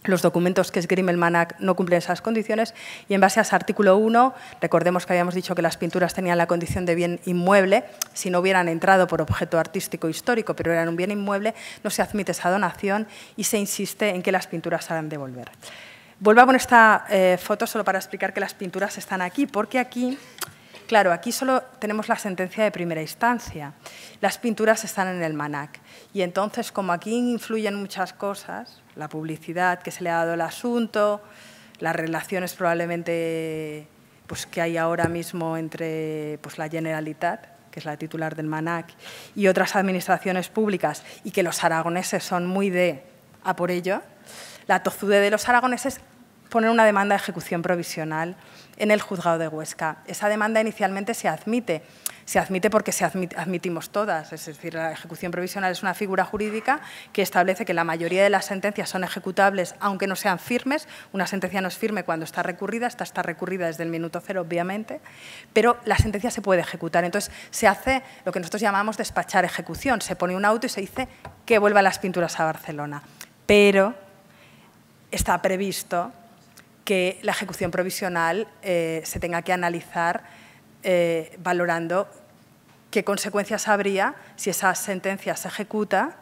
los documentos que es el MANAC no cumplen esas condiciones y en base a ese artículo 1, recordemos que habíamos dicho que las pinturas tenían la condición de bien inmueble, si no hubieran entrado por objeto artístico histórico, pero eran un bien inmueble, no se admite esa donación y se insiste en que las pinturas se hagan devolver. Vuelvo con esta eh, foto solo para explicar que las pinturas están aquí, porque aquí Claro, aquí solo tenemos la sentencia de primera instancia. Las pinturas están en el MANAC. Y entonces, como aquí influyen muchas cosas, la publicidad que se le ha dado al asunto, las relaciones probablemente pues, que hay ahora mismo entre pues, la Generalitat, que es la titular del MANAC, y otras administraciones públicas, y que los aragoneses son muy de a por ello, la tozude de los aragoneses poner una demanda de ejecución provisional en el juzgado de Huesca. Esa demanda inicialmente se admite, se admite porque se admitimos todas, es decir, la ejecución provisional es una figura jurídica que establece que la mayoría de las sentencias son ejecutables aunque no sean firmes, una sentencia no es firme cuando está recurrida, esta está recurrida desde el minuto cero obviamente, pero la sentencia se puede ejecutar, entonces se hace lo que nosotros llamamos despachar ejecución, se pone un auto y se dice que vuelvan las pinturas a Barcelona, pero está previsto que la ejecución provisional eh, se tenga que analizar eh, valorando qué consecuencias habría si esa sentencia se ejecuta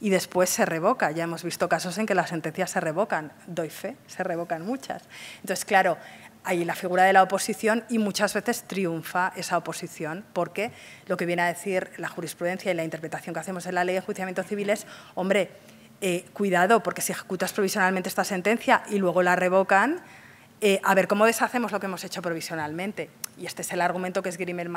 y después se revoca. Ya hemos visto casos en que las sentencias se revocan, doy fe, se revocan muchas. Entonces, claro, hay la figura de la oposición y muchas veces triunfa esa oposición porque lo que viene a decir la jurisprudencia y la interpretación que hacemos en la ley de juiciamiento civil es, hombre, eh, cuidado, porque si ejecutas provisionalmente esta sentencia y luego la revocan, eh, a ver cómo deshacemos lo que hemos hecho provisionalmente. Y este es el argumento que es Grimer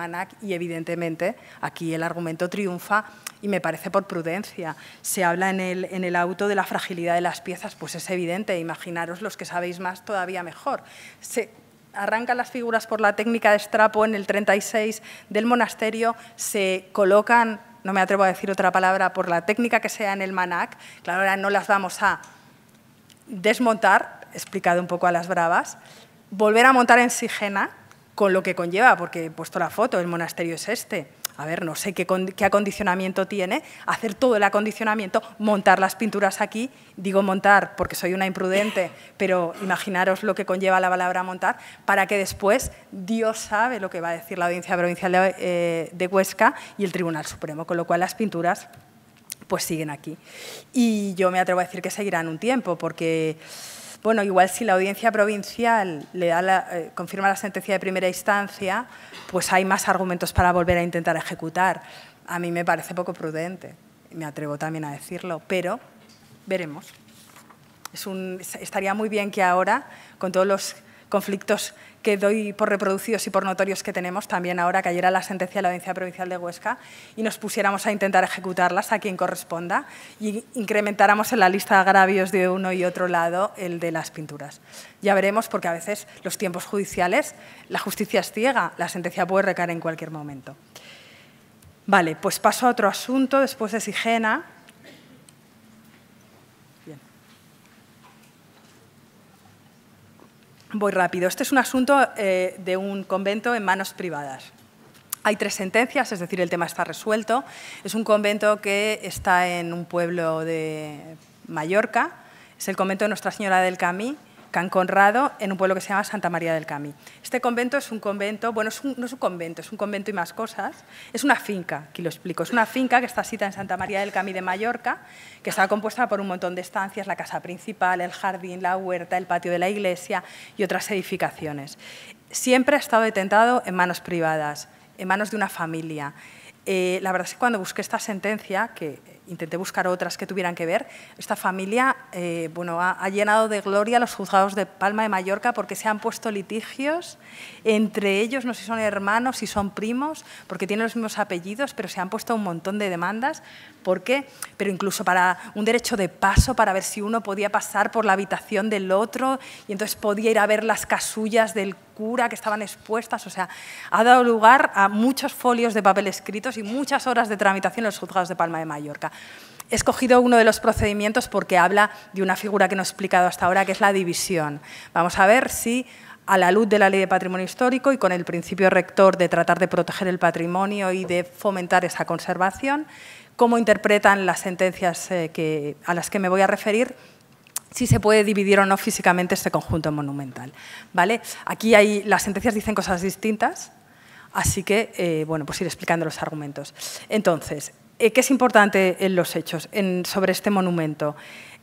y, evidentemente, aquí el argumento triunfa y me parece por prudencia. Se habla en el, en el auto de la fragilidad de las piezas, pues es evidente, imaginaros los que sabéis más todavía mejor. Se, arrancan las figuras por la técnica de estrapo en el 36 del monasterio, se colocan no me atrevo a decir otra palabra, por la técnica que sea en el MANAC, claro, ahora no las vamos a desmontar, explicado un poco a las bravas, volver a montar en Sigena con lo que conlleva, porque he puesto la foto, el monasterio es este, a ver, no sé qué, acondicionamiento tiene, hacer todo el acondicionamiento, montar las pinturas aquí, digo montar porque soy una imprudente, pero imaginaros lo que conlleva la palabra montar, para que después Dios sabe lo que va a decir la Audiencia Provincial de, eh, de Huesca y el Tribunal Supremo, con lo cual las pinturas pues siguen aquí. Y yo me atrevo a decir que seguirán un tiempo, porque bueno, igual si la audiencia provincial eh, confirma la sentencia de primera instancia, pues hay más argumentos para volver a intentar ejecutar. A mí me parece poco prudente, me atrevo también a decirlo, pero veremos. estaría muy bien que ahora, con todos los conflictos que doy por reproducidos y por notorios que tenemos también ahora que cayera la sentencia de la Audiencia Provincial de Huesca y nos pusiéramos a intentar ejecutarlas a quien corresponda y incrementáramos en la lista de agravios de uno y otro lado el de las pinturas. Ya veremos porque a veces los tiempos judiciales, la justicia es ciega, la sentencia puede recaer en cualquier momento. Vale, pues paso a otro asunto después de Sigena Voy rápido. Este es un asunto eh, de un convento en manos privadas. Hay tres sentencias, es decir, el tema está resuelto. Es un convento que está en un pueblo de Mallorca, es el convento de Nuestra Señora del Camí, Can Conrado, en un pueblo que se llama Santa María del Cami. Este convento es un convento, bueno, no es un convento, es un convento y más cosas. Es una finca, aquí lo explico. Es una finca que está sita en Santa María del Cami de Mallorca, que está compuesta por un montón de estancias, la casa principal, el jardín, la huerta, el patio de la iglesia y otras edificaciones. Siempre ha estado detentado en manos privadas, en manos de una familia. Eh, la verdad es que cuando busqué esta sentencia, que intenté buscar otras que tuvieran que ver. Esta familia eh, bueno, ha, ha, llenado de gloria los juzgados de Palma de Mallorca porque se han puesto litigios entre ellos, no sé si son hermanos, si son primos, porque tienen los mismos apellidos, pero se han puesto un montón de demandas. ¿Por qué? Pero incluso para un derecho de paso, para ver si uno podía pasar por la habitación del otro y entonces podía ir a ver las casullas del cura que estaban expuestas. O sea, ha dado lugar a muchos folios de papel escritos y muchas horas de tramitación en los juzgados de Palma de Mallorca. He escogido uno de los procedimientos porque habla de una figura que no he explicado hasta ahora, que es la división. Vamos a ver si a la luz de la Ley de Patrimonio Histórico y con el principio rector de tratar de proteger el patrimonio y de fomentar esa conservación, cómo interpretan las sentencias eh, a las que me voy a referir si se puede dividir o no físicamente este conjunto monumental. ¿vale? Aquí hay, las sentencias dicen cosas distintas, así que eh, bueno, pues ir explicando los argumentos. Entonces, eh, ¿Qué es importante en los hechos sobre este monumento?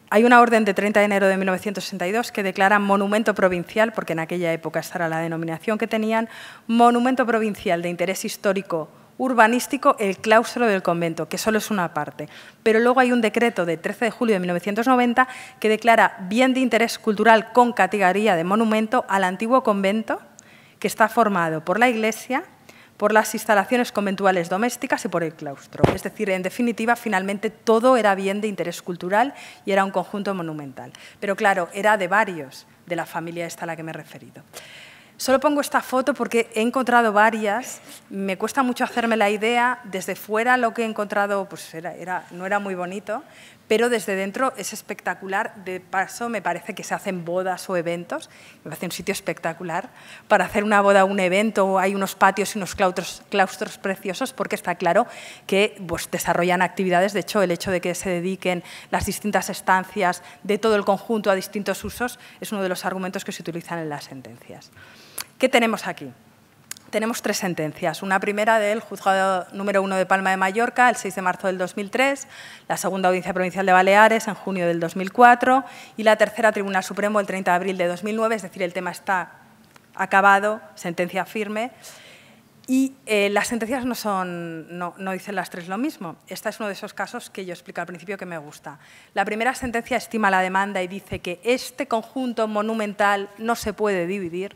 Hay una orden de 30 de enero de 1962 que declara monumento provincial, porque en aquella época esta era la denominación que tenían, monumento provincial de interés histórico urbanístico el claustro del convento, que solo es una parte. Pero luego hay un decreto de 13 de julio de 1990 que declara bien de interés cultural con categoría de monumento al antiguo convento que está formado por la iglesia, por las instalaciones conventuales domésticas y por el claustro. Es decir, en definitiva, finalmente todo era bien de interés cultural y era un conjunto monumental. Pero claro, era de varios, de la familia esta a la que me he referido. Solo pongo esta foto porque he encontrado varias, me cuesta mucho hacerme la idea, desde fuera lo que he encontrado pues era, era, no era muy bonito, pero desde dentro es espectacular. De paso, me parece que se hacen bodas o eventos. Me parece un sitio espectacular para hacer una boda o un evento. Hay unos patios y unos claustros, claustros preciosos porque está claro que pues, desarrollan actividades. De hecho, el hecho de que se dediquen las distintas estancias de todo el conjunto a distintos usos es uno de los argumentos que se utilizan en las sentencias. ¿Qué tenemos aquí? tenemos tres sentencias. Una primera del juzgado número uno de Palma de Mallorca, el 6 de marzo del 2003, la segunda audiencia provincial de Baleares, en junio del 2004, y la tercera Tribunal Supremo, el 30 de abril de 2009, es decir, el tema está acabado, sentencia firme. Y eh, las sentencias no, son, no, dicen las tres lo mismo. Este es uno de esos casos que yo explico al principio que me gusta. La primera sentencia estima la demanda y dice que este conjunto monumental no se puede dividir.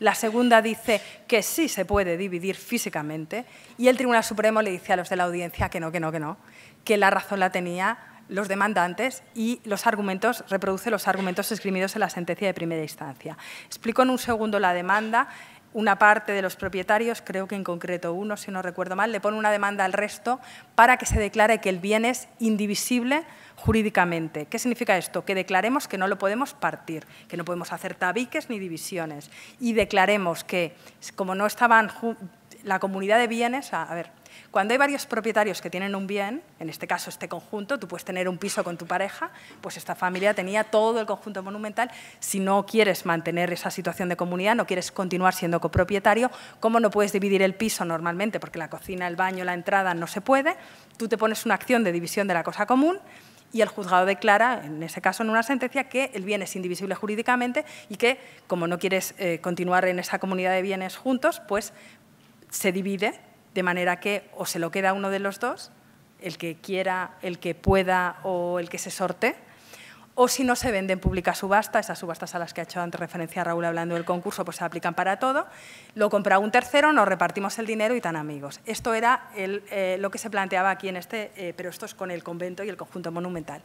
La segunda dice que sí se puede dividir físicamente. Y el Tribunal Supremo le dice a los de la audiencia que no, que no, que no, que la razón la tenía los demandantes y los argumentos, reproduce los argumentos esgrimidos en la sentencia de primera instancia. Explico en un segundo la demanda una parte de los propietarios, creo que en concreto uno, si no recuerdo mal, le pone una demanda al resto para que se declare que el bien es indivisible jurídicamente. ¿Qué significa esto? Que declaremos que no lo podemos partir, que no podemos hacer tabiques ni divisiones y declaremos que, como no estaban la comunidad de bienes, a, a ver, cuando hay varios propietarios que tienen un bien, en este caso este conjunto, tú puedes tener un piso con tu pareja, pues esta familia tenía todo el conjunto monumental. Si no quieres mantener esa situación de comunidad, no quieres continuar siendo copropietario, ¿cómo no puedes dividir el piso normalmente? Porque la cocina, el baño, la entrada no se puede. Tú te pones una acción de división de la cosa común y el juzgado declara, en ese caso en una sentencia, que el bien es indivisible jurídicamente y que, como no quieres eh, continuar en esa comunidad de bienes juntos, pues se divide de manera que o se lo queda uno de los dos, el que quiera, el que pueda o el que se sorte, o si no se vende en pública subasta, esas subastas a las que ha hecho antes referencia Raúl hablando del concurso, pues se aplican para todo, lo compra un tercero, nos repartimos el dinero y tan amigos. Esto era eh, lo que se planteaba aquí en este, eh, pero esto es con el convento y el conjunto monumental.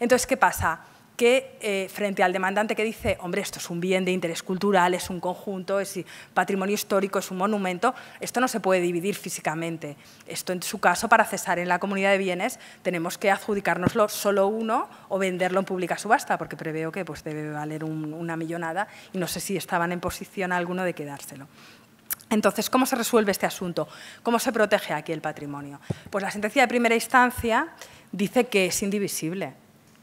Entonces, ¿qué pasa? que eh, frente al demandante que dice, hombre, esto es un bien de interés cultural, es un conjunto, es patrimonio histórico, es un monumento, esto no se puede dividir físicamente. Esto, en su caso, para cesar en la comunidad de bienes, tenemos que adjudicárnoslo solo uno o venderlo en pública subasta, porque preveo que pues, debe valer una millonada y no sé si estaban en posición alguno de quedárselo. Entonces, ¿cómo se resuelve este asunto? ¿Cómo se protege aquí el patrimonio? Pues la sentencia de primera instancia dice que es indivisible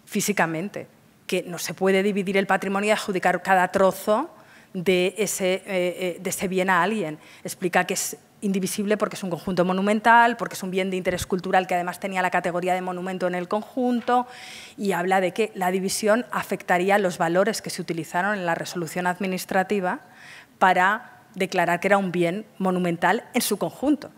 físicamente, que no se puede dividir el patrimonio y adjudicar cada trozo de ese, eh, eh, de ese bien a alguien. Explica que es indivisible porque es un conjunto monumental, porque es un bien de interés cultural que además tenía la categoría de monumento en el conjunto y habla de que la división afectaría los valores que se utilizaron en la resolución administrativa para declarar que era un bien monumental en su conjunto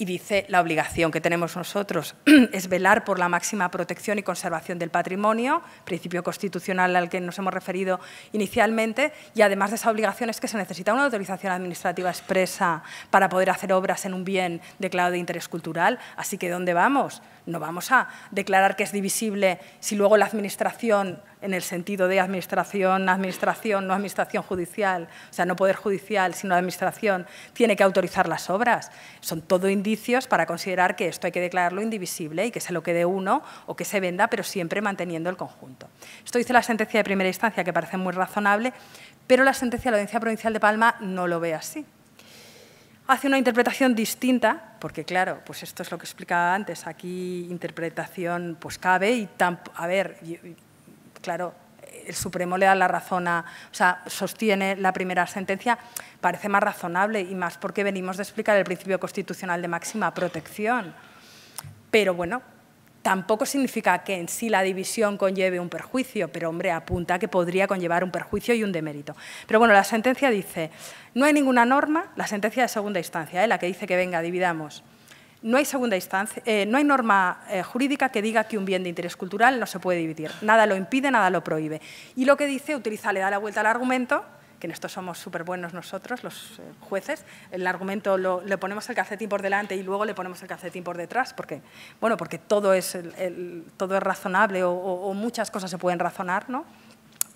y dice la obligación que tenemos nosotros es velar por la máxima protección y conservación del patrimonio, principio constitucional al que nos hemos referido inicialmente, y además de esa obligación es que se necesita una autorización administrativa expresa para poder hacer obras en un bien declarado de interés cultural. Así que, ¿dónde vamos? no vamos a declarar que es divisible si luego la administración, en el sentido de administración, administración, no administración judicial, o sea, no poder judicial, sino administración, tiene que autorizar las obras. Son todo indicios para considerar que esto hay que declararlo indivisible y que se lo quede uno o que se venda, pero siempre manteniendo el conjunto. Esto dice la sentencia de primera instancia, que parece muy razonable, pero la sentencia de la Audiencia Provincial de Palma no lo ve así hace una interpretación distinta, porque claro, pues esto es lo que explicaba antes, aquí interpretación pues cabe y tan, a ver, claro, el Supremo le da la razón a, o sea, sostiene la primera sentencia, parece más razonable y más porque venimos de explicar el principio constitucional de máxima protección. Pero bueno, Tampoco significa que en sí la división conlleve un perjuicio, pero hombre, apunta que podría conllevar un perjuicio y un demérito. Pero bueno, la sentencia dice, no hay ninguna norma, la sentencia de segunda instancia, ¿eh? la que dice que venga, dividamos. No hay, segunda instancia, eh, no hay norma eh, jurídica que diga que un bien de interés cultural no se puede dividir. Nada lo impide, nada lo prohíbe. Y lo que dice, utiliza, le da la vuelta al argumento que en esto somos súper buenos nosotros, los eh, jueces. El argumento lo, le ponemos el calcetín por delante y luego le ponemos el calcetín por detrás, porque, bueno, porque todo, es el, todo es razonable o, muchas cosas se pueden razonar, ¿no?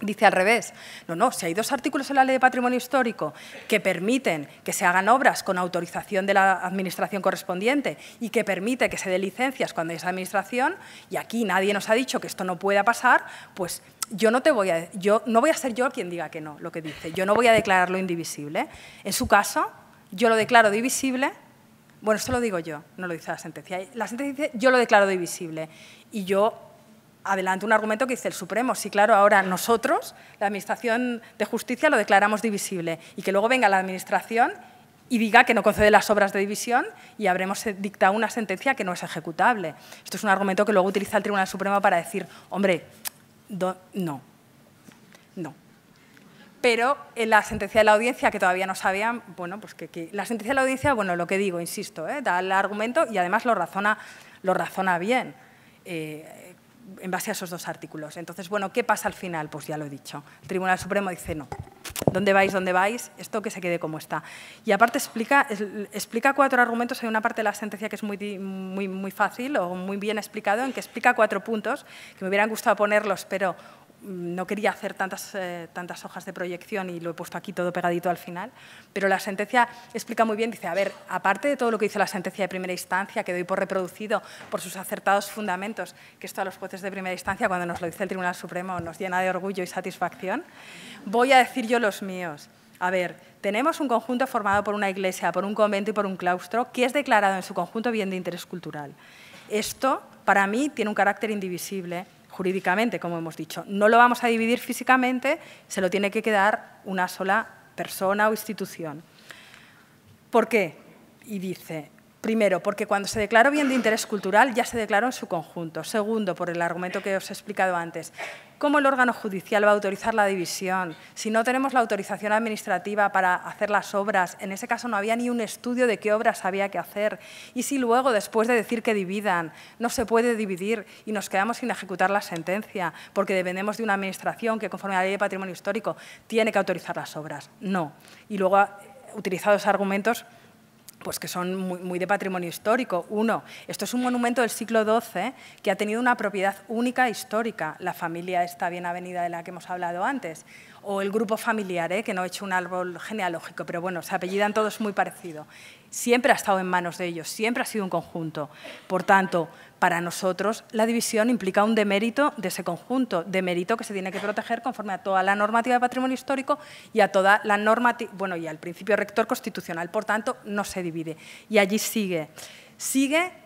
Dice al revés, no, no, si hay dos artículos en la Ley de Patrimonio Histórico que permiten que se hagan obras con autorización de la administración correspondiente y que permite que se dé licencias cuando hay esa administración, y aquí nadie nos ha dicho que esto no pueda pasar, pues yo no voy a, voy a ser yo quien diga que no, lo que dice. Yo no voy a declararlo indivisible. En su caso, yo lo declaro divisible. Bueno, esto lo digo yo, no lo dice la sentencia. La sentencia dice, yo lo declaro divisible. Y yo adelanto un argumento que dice el Supremo. Sí, claro, ahora nosotros, la Administración de Justicia, lo declaramos divisible. Y que luego venga la Administración y diga que no concede las obras de división y habremos eh, dictado una sentencia que no es ejecutable. Esto es un argumento que luego utiliza el Tribunal Supremo para decir, hombre, no, no. Pero en eh, la sentencia de la audiencia, que todavía no sabían, bueno, pues que, la sentencia de la audiencia, bueno, lo que digo, insisto, eh, da el argumento y además lo razona, lo razona bien. Eh, en base a esos dos artículos. Entonces, bueno, ¿qué pasa al final? Pues ya lo he dicho. El Tribunal Supremo dice no. ¿Dónde vais? ¿Dónde vais? Esto que se quede como está. Y aparte explica, explica cuatro argumentos. Hay una parte de la sentencia que es muy, muy, muy fácil o muy bien explicado, en que explica cuatro puntos que me hubieran gustado ponerlos, pero no quería hacer tantas, eh, tantas hojas de proyección y lo he puesto aquí todo pegadito al final, pero la sentencia explica muy bien, dice, a ver, aparte de todo lo que dice la sentencia de primera instancia, que doy por reproducido por sus acertados fundamentos, que esto a los jueces de primera instancia, cuando nos lo dice el Tribunal Supremo, nos llena de orgullo y satisfacción, voy a decir yo los míos. A ver, tenemos un conjunto formado por una iglesia, por un convento y por un claustro, que es declarado en su conjunto bien de interés cultural. Esto, para mí, tiene un carácter indivisible jurídicamente, como hemos dicho. No lo vamos a dividir físicamente, se lo tiene que quedar una sola persona o institución. ¿Por qué? Y dice, Primero, porque cuando se declaró bien de interés cultural ya se declaró en su conjunto. Segundo, por el argumento que os he explicado antes. ¿Cómo el órgano judicial va a autorizar la división? Si no tenemos la autorización administrativa para hacer las obras, en ese caso no había ni un estudio de qué obras había que hacer. Y si luego, después de decir que dividan, no se puede dividir y nos quedamos sin ejecutar la sentencia, porque dependemos de una administración que, conforme a la Ley de Patrimonio Histórico, tiene que autorizar las obras. No. Y luego, utilizados argumentos, pues que son muy, de patrimonio histórico. Uno, esto es un monumento del siglo XII que ha tenido una propiedad única e histórica, la familia esta bien avenida de la que hemos hablado antes, o el grupo familiar, ¿eh? que no he hecho un árbol genealógico, pero bueno, se apellidan todos muy parecido siempre ha estado en manos de ellos, siempre ha sido un conjunto. Por tanto, para nosotros la división implica un demérito de ese conjunto, demérito que se tiene que proteger conforme a toda la normativa de patrimonio histórico y a toda la normativa, bueno, y al principio rector constitucional. Por tanto, no se divide. Y allí sigue. Sigue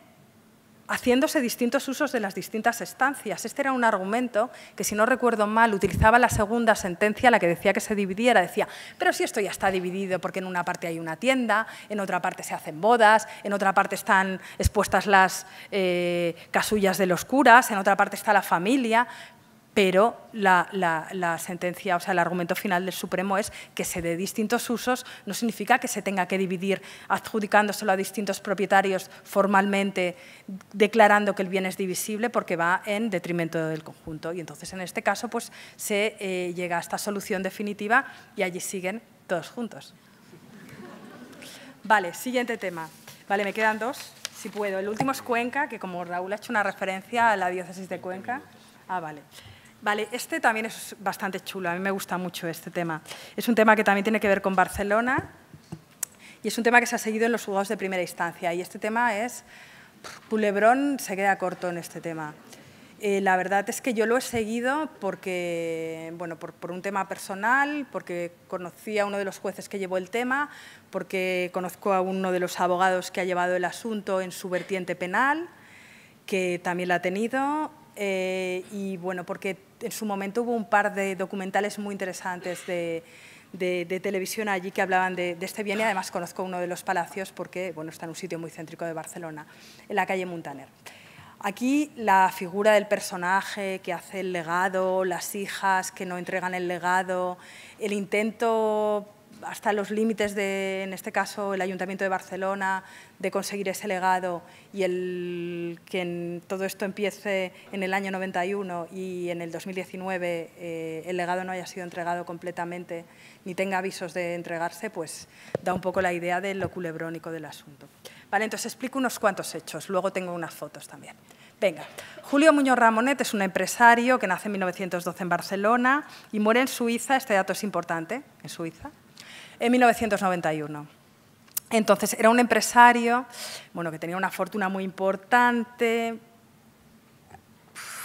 haciéndose distintos usos de las distintas estancias. Este era un argumento que, si no recuerdo mal, utilizaba la segunda sentencia, la que decía que se dividiera. Decía, pero si esto ya está dividido, porque en una parte hay una tienda, en otra parte se hacen bodas, en otra parte están expuestas las eh, casullas de los curas, en otra parte está la familia, pero la, sentencia, o sea, el argumento final del Supremo es que se dé distintos usos, no significa que se tenga que dividir adjudicándoselo a distintos propietarios formalmente, declarando que el bien es divisible, porque va en detrimento del conjunto. Y entonces, en este caso, pues se eh, llega a esta solución definitiva y allí siguen todos juntos. Vale, siguiente tema. Vale, me quedan dos, si puedo. El último es Cuenca, que como Raúl ha hecho una referencia a la diócesis de Cuenca. Ah, vale. Vale, este también es bastante chulo, a mí me gusta mucho este tema. Es un tema que también tiene que ver con Barcelona y es un tema que se ha seguido en los juzgados de primera instancia y este tema es... Pulebrón se queda corto en este tema. Eh, la verdad es que yo lo he seguido porque, bueno, por, por, un tema personal, porque conocí a uno de los jueces que llevó el tema, porque conozco a uno de los abogados que ha llevado el asunto en su vertiente penal, que también la ha tenido, eh, y bueno, porque en su momento hubo un par de documentales muy interesantes de, de, televisión allí que hablaban de, este bien y además conozco uno de los palacios porque bueno, está en un sitio muy céntrico de Barcelona, en la calle Muntaner. Aquí la figura del personaje que hace el legado, las hijas que no entregan el legado, el intento hasta los límites de, en este caso, el Ayuntamiento de Barcelona, de conseguir ese legado y el, que todo esto empiece en el año 91 y en el 2019 eh, el legado no haya sido entregado completamente ni tenga avisos de entregarse, pues da un poco la idea de lo culebrónico del asunto. Vale, entonces explico unos cuantos hechos, luego tengo unas fotos también. Venga, Julio Muñoz Ramonet es un empresario que nace en 1912 en Barcelona y muere en Suiza, este dato es importante, en Suiza, en 1991. Entonces, era un empresario bueno, que tenía una fortuna muy importante,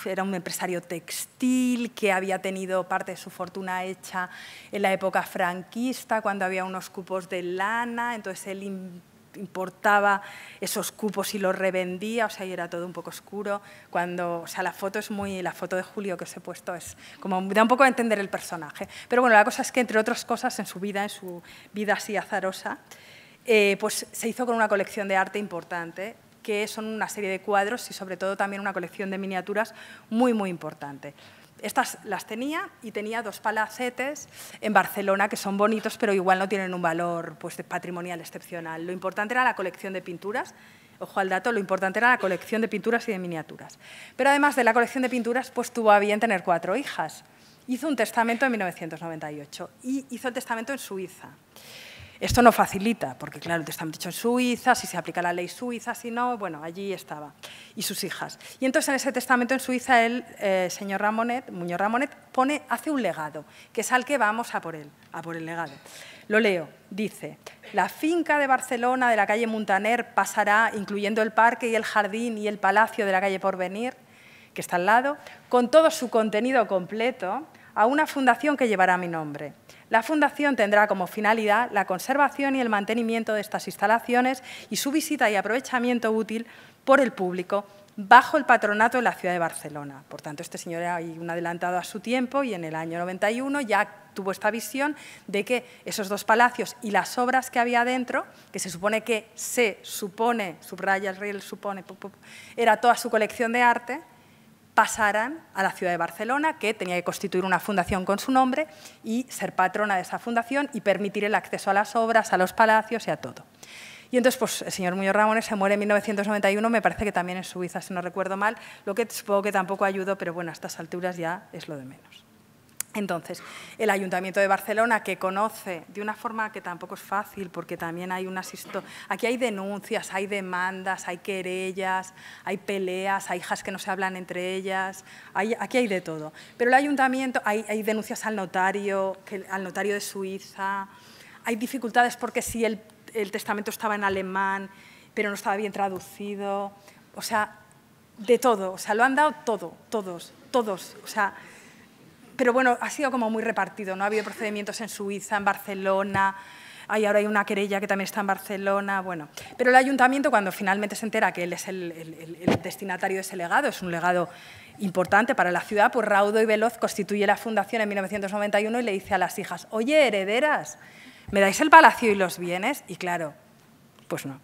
era un empresario textil que había tenido parte de su fortuna hecha en la época franquista, cuando había unos cupos de lana, entonces él importaba esos cupos y los revendía, o sea, era todo un poco oscuro. Cuando, sea, la foto es muy, la foto de Julio que os he puesto es como, da un poco a entender el personaje. Pero bueno, la cosa es que, entre otras cosas, en su vida, en su vida así azarosa, eh, pues se hizo con una colección de arte importante que son una serie de cuadros y sobre todo también una colección de miniaturas muy, muy importante estas las tenía y tenía dos palacetes en Barcelona que son bonitos, pero igual no tienen un valor pues, patrimonial excepcional. Lo importante era la colección de pinturas, ojo al dato, lo importante era la colección de pinturas y de miniaturas. Pero además de la colección de pinturas, pues tuvo a bien tener cuatro hijas. Hizo un testamento en 1998 y hizo el testamento en Suiza. Esto no facilita, porque claro, te están dicho en Suiza, si se aplica la ley suiza, si no, bueno, allí estaba, y sus hijas. Y entonces en ese testamento en Suiza el eh, señor Ramonet, Muñoz Ramonet pone, hace un legado, que es al que vamos a por él, a por el legado. Lo leo, dice, la finca de Barcelona de la calle Muntaner pasará, incluyendo el parque y el jardín y el palacio de la calle Porvenir, que está al lado, con todo su contenido completo, a una fundación que llevará mi nombre la Fundación tendrá como finalidad la conservación y el mantenimiento de estas instalaciones y su visita y aprovechamiento útil por el público bajo el patronato de la ciudad de Barcelona. Por tanto, este señor hay un adelantado a su tiempo y en el año 91 ya tuvo esta visión de que esos dos palacios y las obras que había dentro, que se supone que se supone, subraya el rey, supone, era toda su colección de arte, pasaran a la ciudad de Barcelona, que tenía que constituir una fundación con su nombre y ser patrona de esa fundación y permitir el acceso a las obras, a los palacios y a todo. Y entonces, pues, el señor Muñoz Ramones se muere en 1991, me parece que también en Suiza, si no recuerdo mal, lo que supongo que tampoco ayudó, pero bueno, a estas alturas ya es lo de menos. Entonces, el Ayuntamiento de Barcelona, que conoce de una forma que tampoco es fácil, porque también hay un asisto, aquí hay denuncias, hay demandas, hay querellas, hay peleas, hay hijas que no se hablan entre ellas, hay, aquí hay de todo. Pero el Ayuntamiento, hay, denuncias al notario, que, al notario de Suiza, hay dificultades porque si sí, el, el testamento estaba en alemán, pero no estaba bien traducido, o sea, de todo, o sea, lo han dado todo, todos, todos, o sea, pero bueno, ha sido como muy repartido, ¿no? Ha habido procedimientos en Suiza, en Barcelona, hay, ahora hay una querella que también está en Barcelona, bueno. Pero el ayuntamiento, cuando finalmente se entera que él es el, el destinatario de ese legado, es un legado importante para la ciudad, pues Raudo y Veloz constituye la fundación en 1991 y le dice a las hijas, oye, herederas, ¿me dais el palacio y los bienes? Y claro, pues no.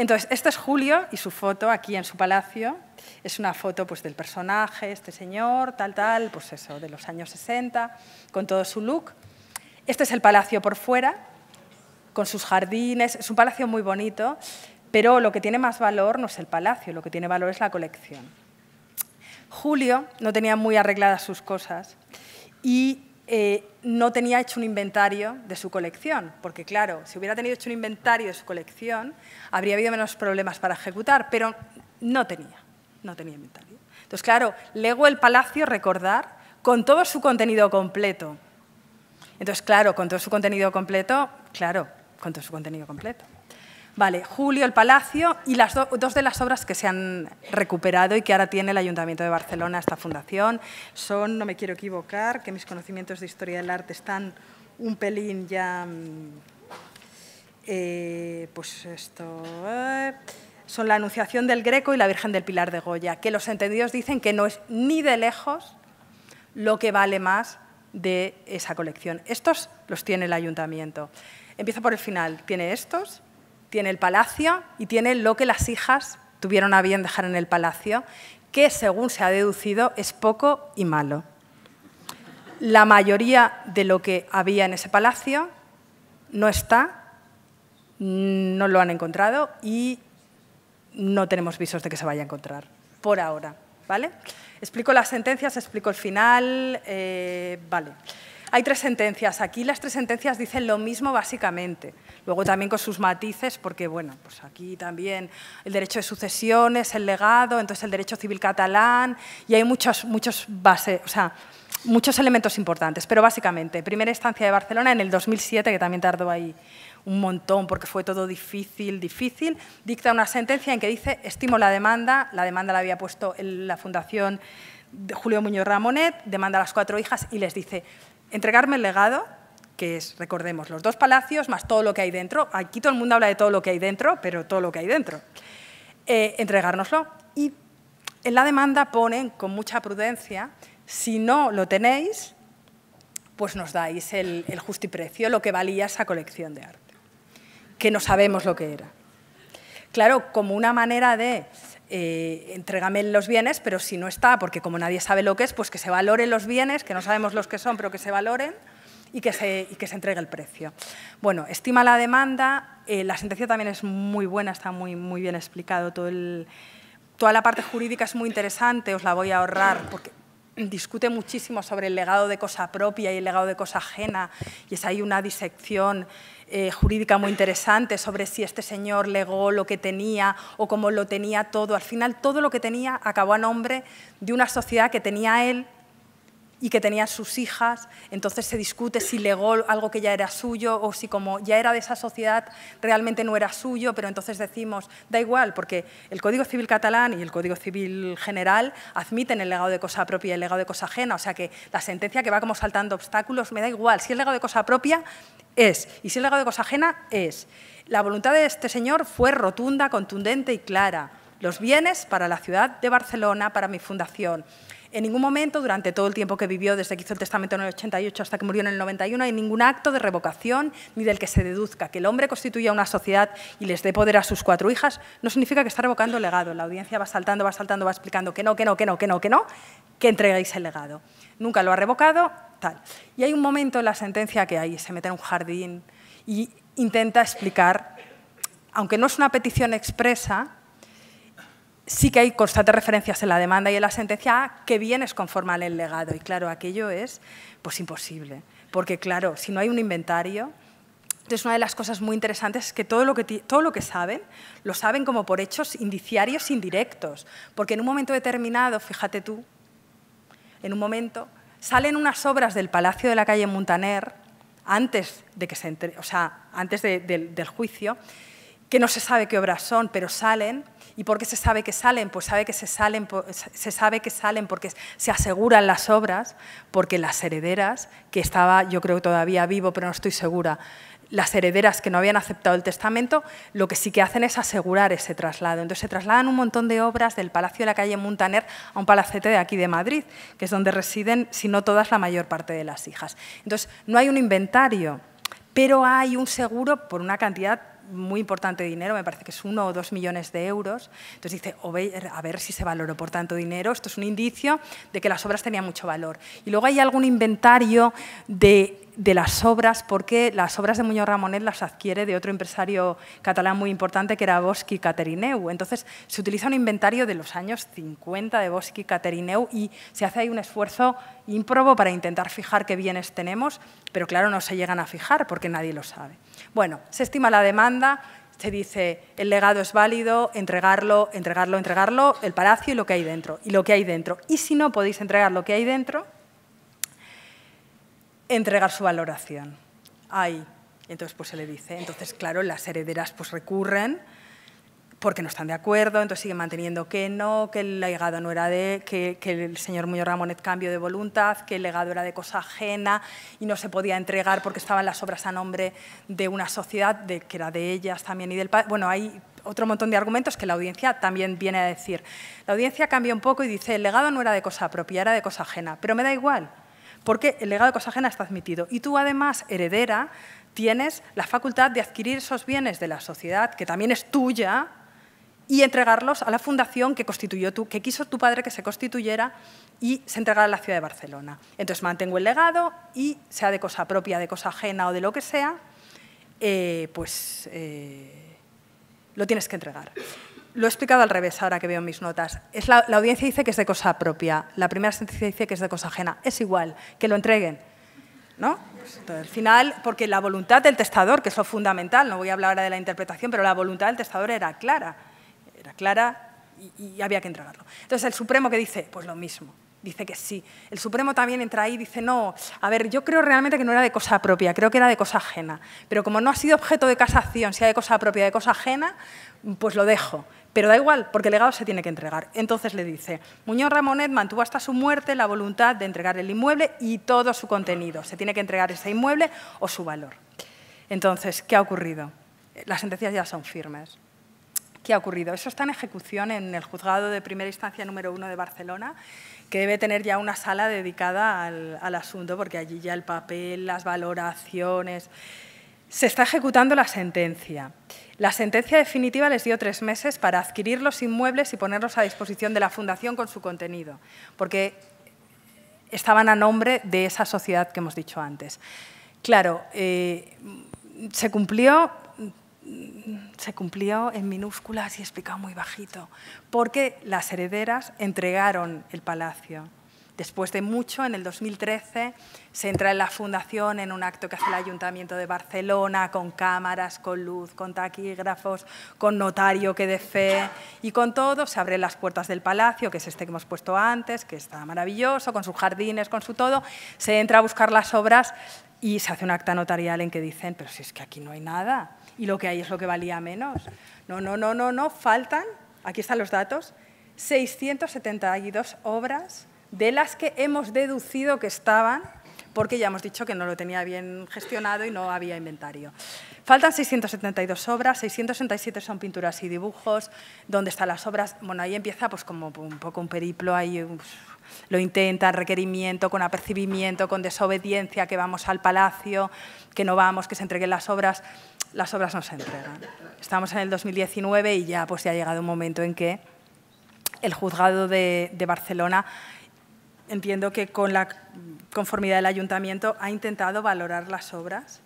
Entonces, esto es Julio y su foto aquí en su palacio. Es una foto pues, del personaje, este señor, tal, tal, pues eso, de los años 60, con todo su look. Este es el palacio por fuera, con sus jardines. Es un palacio muy bonito, pero lo que tiene más valor no es el palacio, lo que tiene valor es la colección. Julio no tenía muy arregladas sus cosas y eh, no tenía hecho un inventario de su colección, porque claro, si hubiera tenido hecho un inventario de su colección, habría habido menos problemas para ejecutar, pero no tenía, no tenía inventario. Entonces, claro, lego el palacio, recordar, con todo su contenido completo. Entonces, claro, con todo su contenido completo, claro, con todo su contenido completo. Vale, Julio, el Palacio y las dos de las obras que se han recuperado y que ahora tiene el Ayuntamiento de Barcelona, esta fundación, son, no me quiero equivocar, que mis conocimientos de historia del arte están un pelín ya, mm, eh, pues esto, eh, son la Anunciación del Greco y la Virgen del Pilar de Goya, que los entendidos dicen que no es ni de lejos lo que vale más de esa colección. Estos los tiene el Ayuntamiento. Empiezo por el final. Tiene estos, tiene el palacio y tiene lo que las hijas tuvieron a bien dejar en el palacio, que según se ha deducido es poco y malo. La mayoría de lo que había en ese palacio no está, no lo han encontrado y no tenemos visos de que se vaya a encontrar, por ahora. ¿Vale? Explico las sentencias, explico el final, eh, vale. Hay tres sentencias. Aquí las tres sentencias dicen lo mismo básicamente. Luego también con sus matices, porque bueno, pues aquí también el derecho de sucesiones, el legado, entonces el derecho civil catalán, y hay muchos, muchos bases, o sea, muchos elementos importantes. Pero básicamente, primera instancia de Barcelona en el 2007, que también tardó ahí un montón porque fue todo difícil, difícil, dicta una sentencia en que dice estimo la demanda, la demanda la había puesto la Fundación Julio Muñoz Ramonet, demanda a las cuatro hijas y les dice entregarme el legado, que es, recordemos, los dos palacios más todo lo que hay dentro. Aquí todo el mundo habla de todo lo que hay dentro, pero todo lo que hay dentro. Eh, entregárnoslo. Y en la demanda ponen con mucha prudencia, si no lo tenéis, pues nos dais el, el justiprecio, lo que valía esa colección de arte, que no sabemos lo que era. Claro, como una manera de eh, entrégame los bienes, pero si no está, porque como nadie sabe lo que es, pues que se valoren los bienes, que no sabemos los que son, pero que se valoren y que se, entregue el precio. Bueno, estima la demanda, eh, la sentencia también es muy buena, está muy, muy bien explicado todo Toda la parte jurídica es muy interesante, os la voy a ahorrar porque discute muchísimo sobre el legado de cosa propia y el legado de cosa ajena, y es ahí una disección eh, jurídica muy interesante sobre si este señor legó lo que tenía o cómo lo tenía todo. Al final, todo lo que tenía acabó a nombre de una sociedad que tenía él y que tenía sus hijas, entonces se discute si legó algo que ya era suyo o si como ya era de esa sociedad realmente no era suyo, pero entonces decimos, da igual, porque el Código Civil catalán y el Código Civil general admiten el legado de cosa propia y el legado de cosa ajena, o sea que la sentencia que va como saltando obstáculos me da igual, si es legado de cosa propia es y si el legado de cosa ajena es. La voluntad de este señor fue rotunda, contundente y clara. Los bienes para la ciudad de Barcelona, para mi fundación en ningún momento, durante todo el tiempo que vivió, desde que hizo el testamento en el 88 hasta que murió en el 91, hay ningún acto de revocación ni del que se deduzca que el hombre constituya una sociedad y les dé poder a sus cuatro hijas, no significa que está revocando el legado. La audiencia va saltando, va saltando, va explicando que no, que no, que no, que no, que no, que entregáis el legado. Nunca lo ha revocado, tal. Y hay un momento en la sentencia que ahí se mete en un jardín y intenta explicar, aunque no es una petición expresa, sí que hay constantes referencias en la demanda y en la sentencia a que bienes conforman el legado. Y claro, aquello es pues imposible, porque claro, si no hay un inventario, entonces una de las cosas muy interesantes es que todo lo que, todo lo que saben, lo saben como por hechos indiciarios indirectos, porque en un momento determinado, fíjate tú, en un momento, salen unas obras del Palacio de la calle Montaner, antes de que se o sea, antes del juicio, que no se sabe qué obras son, pero salen ¿Y por qué se sabe que salen? Pues sabe que se, salen, se sabe que salen porque se aseguran las obras, porque las herederas, que estaba yo creo todavía vivo, pero no estoy segura, las herederas que no habían aceptado el testamento, lo que sí que hacen es asegurar ese traslado. Entonces se trasladan un montón de obras del Palacio de la calle Montaner a un palacete de aquí de Madrid, que es donde residen, si no todas, la mayor parte de las hijas. Entonces no hay un inventario, pero hay un seguro por una cantidad muy importante dinero, me parece que es uno o dos millones de euros. Entonces dice, a ver si se valoró por tanto dinero, esto es un indicio de que las obras tenían mucho valor. Y luego hay algún inventario de, las obras, porque las obras de Muñoz Ramonet las adquiere de otro empresario catalán muy importante que era Boschi Caterineu. Entonces se utiliza un inventario de los años 50 de Boschi Caterineu y se hace ahí un esfuerzo ímprobo para intentar fijar qué bienes tenemos, pero claro, no se llegan a fijar porque nadie lo sabe. Bueno, se estima la demanda, se dice el legado es válido, entregarlo, entregarlo, entregarlo, el palacio y lo que hay dentro, y lo que hay dentro. Y si no podéis entregar lo que hay dentro, entregar su valoración. Ay, entonces, pues se le dice, entonces, claro, las herederas pues recurren porque no están de acuerdo, entonces siguen manteniendo que no, que el legado no era de, que, el señor Muñoz Ramonet cambio de voluntad, que el legado era de cosa ajena y no se podía entregar porque estaban las obras a nombre de una sociedad de, que era de ellas también y del padre. Bueno, hay otro montón de argumentos que la audiencia también viene a decir. La audiencia cambia un poco y dice, el legado no era de cosa propia, era de cosa ajena, pero me da igual, porque el legado de cosa ajena está admitido. Y tú, además, heredera, tienes la facultad de adquirir esos bienes de la sociedad, que también es tuya, y entregarlos a la fundación que constituyó tú, que quiso tu padre que se constituyera y se entregara a la ciudad de Barcelona. Entonces mantengo el legado y sea de cosa propia, de cosa ajena o de lo que sea, eh, pues eh, lo tienes que entregar. Lo he explicado al revés ahora que veo mis notas. Es la, audiencia dice que es de cosa propia, la primera sentencia dice que es de cosa ajena. Es igual, que lo entreguen. ¿No? al final, porque la voluntad del testador, que es lo fundamental, no voy a hablar ahora de la interpretación, pero la voluntad del testador era clara era clara y, había que entregarlo. Entonces el Supremo que dice, pues lo mismo, dice que sí. El Supremo también entra ahí y dice, no, a ver, yo creo realmente que no era de cosa propia, creo que era de cosa ajena. Pero como no ha sido objeto de casación, sea de cosa propia, de cosa ajena, pues lo dejo. Pero da igual, porque el legado se tiene que entregar. Entonces le dice, Muñoz Ramonet mantuvo hasta su muerte la voluntad de entregar el inmueble y todo su contenido. Se tiene que entregar ese inmueble o su valor. Entonces, ¿qué ha ocurrido? Las sentencias ya son firmes. ¿Qué ha ocurrido? Eso está en ejecución en el juzgado de primera instancia número uno de Barcelona, que debe tener ya una sala dedicada al, asunto, porque allí ya el papel, las valoraciones... Se está ejecutando la sentencia. La sentencia definitiva les dio tres meses para adquirir los inmuebles y ponerlos a disposición de la Fundación con su contenido, porque estaban a nombre de esa sociedad que hemos dicho antes. Claro, eh, se cumplió se cumplió en minúsculas y explicado muy bajito, porque las herederas entregaron el palacio. Después de mucho, en el 2013, se entra en la fundación en un acto que hace el Ayuntamiento de Barcelona, con cámaras, con luz, con taquígrafos, con notario que de fe y con todo. Se abren las puertas del palacio, que es este que hemos puesto antes, que está maravilloso, con sus jardines, con su todo. Se entra a buscar las obras y se hace un acta notarial en que dicen, pero si es que aquí no hay nada y lo que hay es lo que valía menos. No, no, no, no, no, faltan, aquí están los datos, 672 obras de las que hemos deducido que estaban, porque ya hemos dicho que no lo tenía bien gestionado y no había inventario. Faltan 672 obras, 667 son pinturas y dibujos, ¿dónde están las obras, bueno, ahí empieza pues como un poco un periplo, ahí... Lo intentan, requerimiento, con apercibimiento, con desobediencia, que vamos al palacio, que no vamos, que se entreguen las obras. Las obras no se entregan. Estamos en el 2019 y ya, pues, ya ha llegado un momento en que el juzgado de Barcelona entiendo que con la conformidad del ayuntamiento ha intentado valorar las obras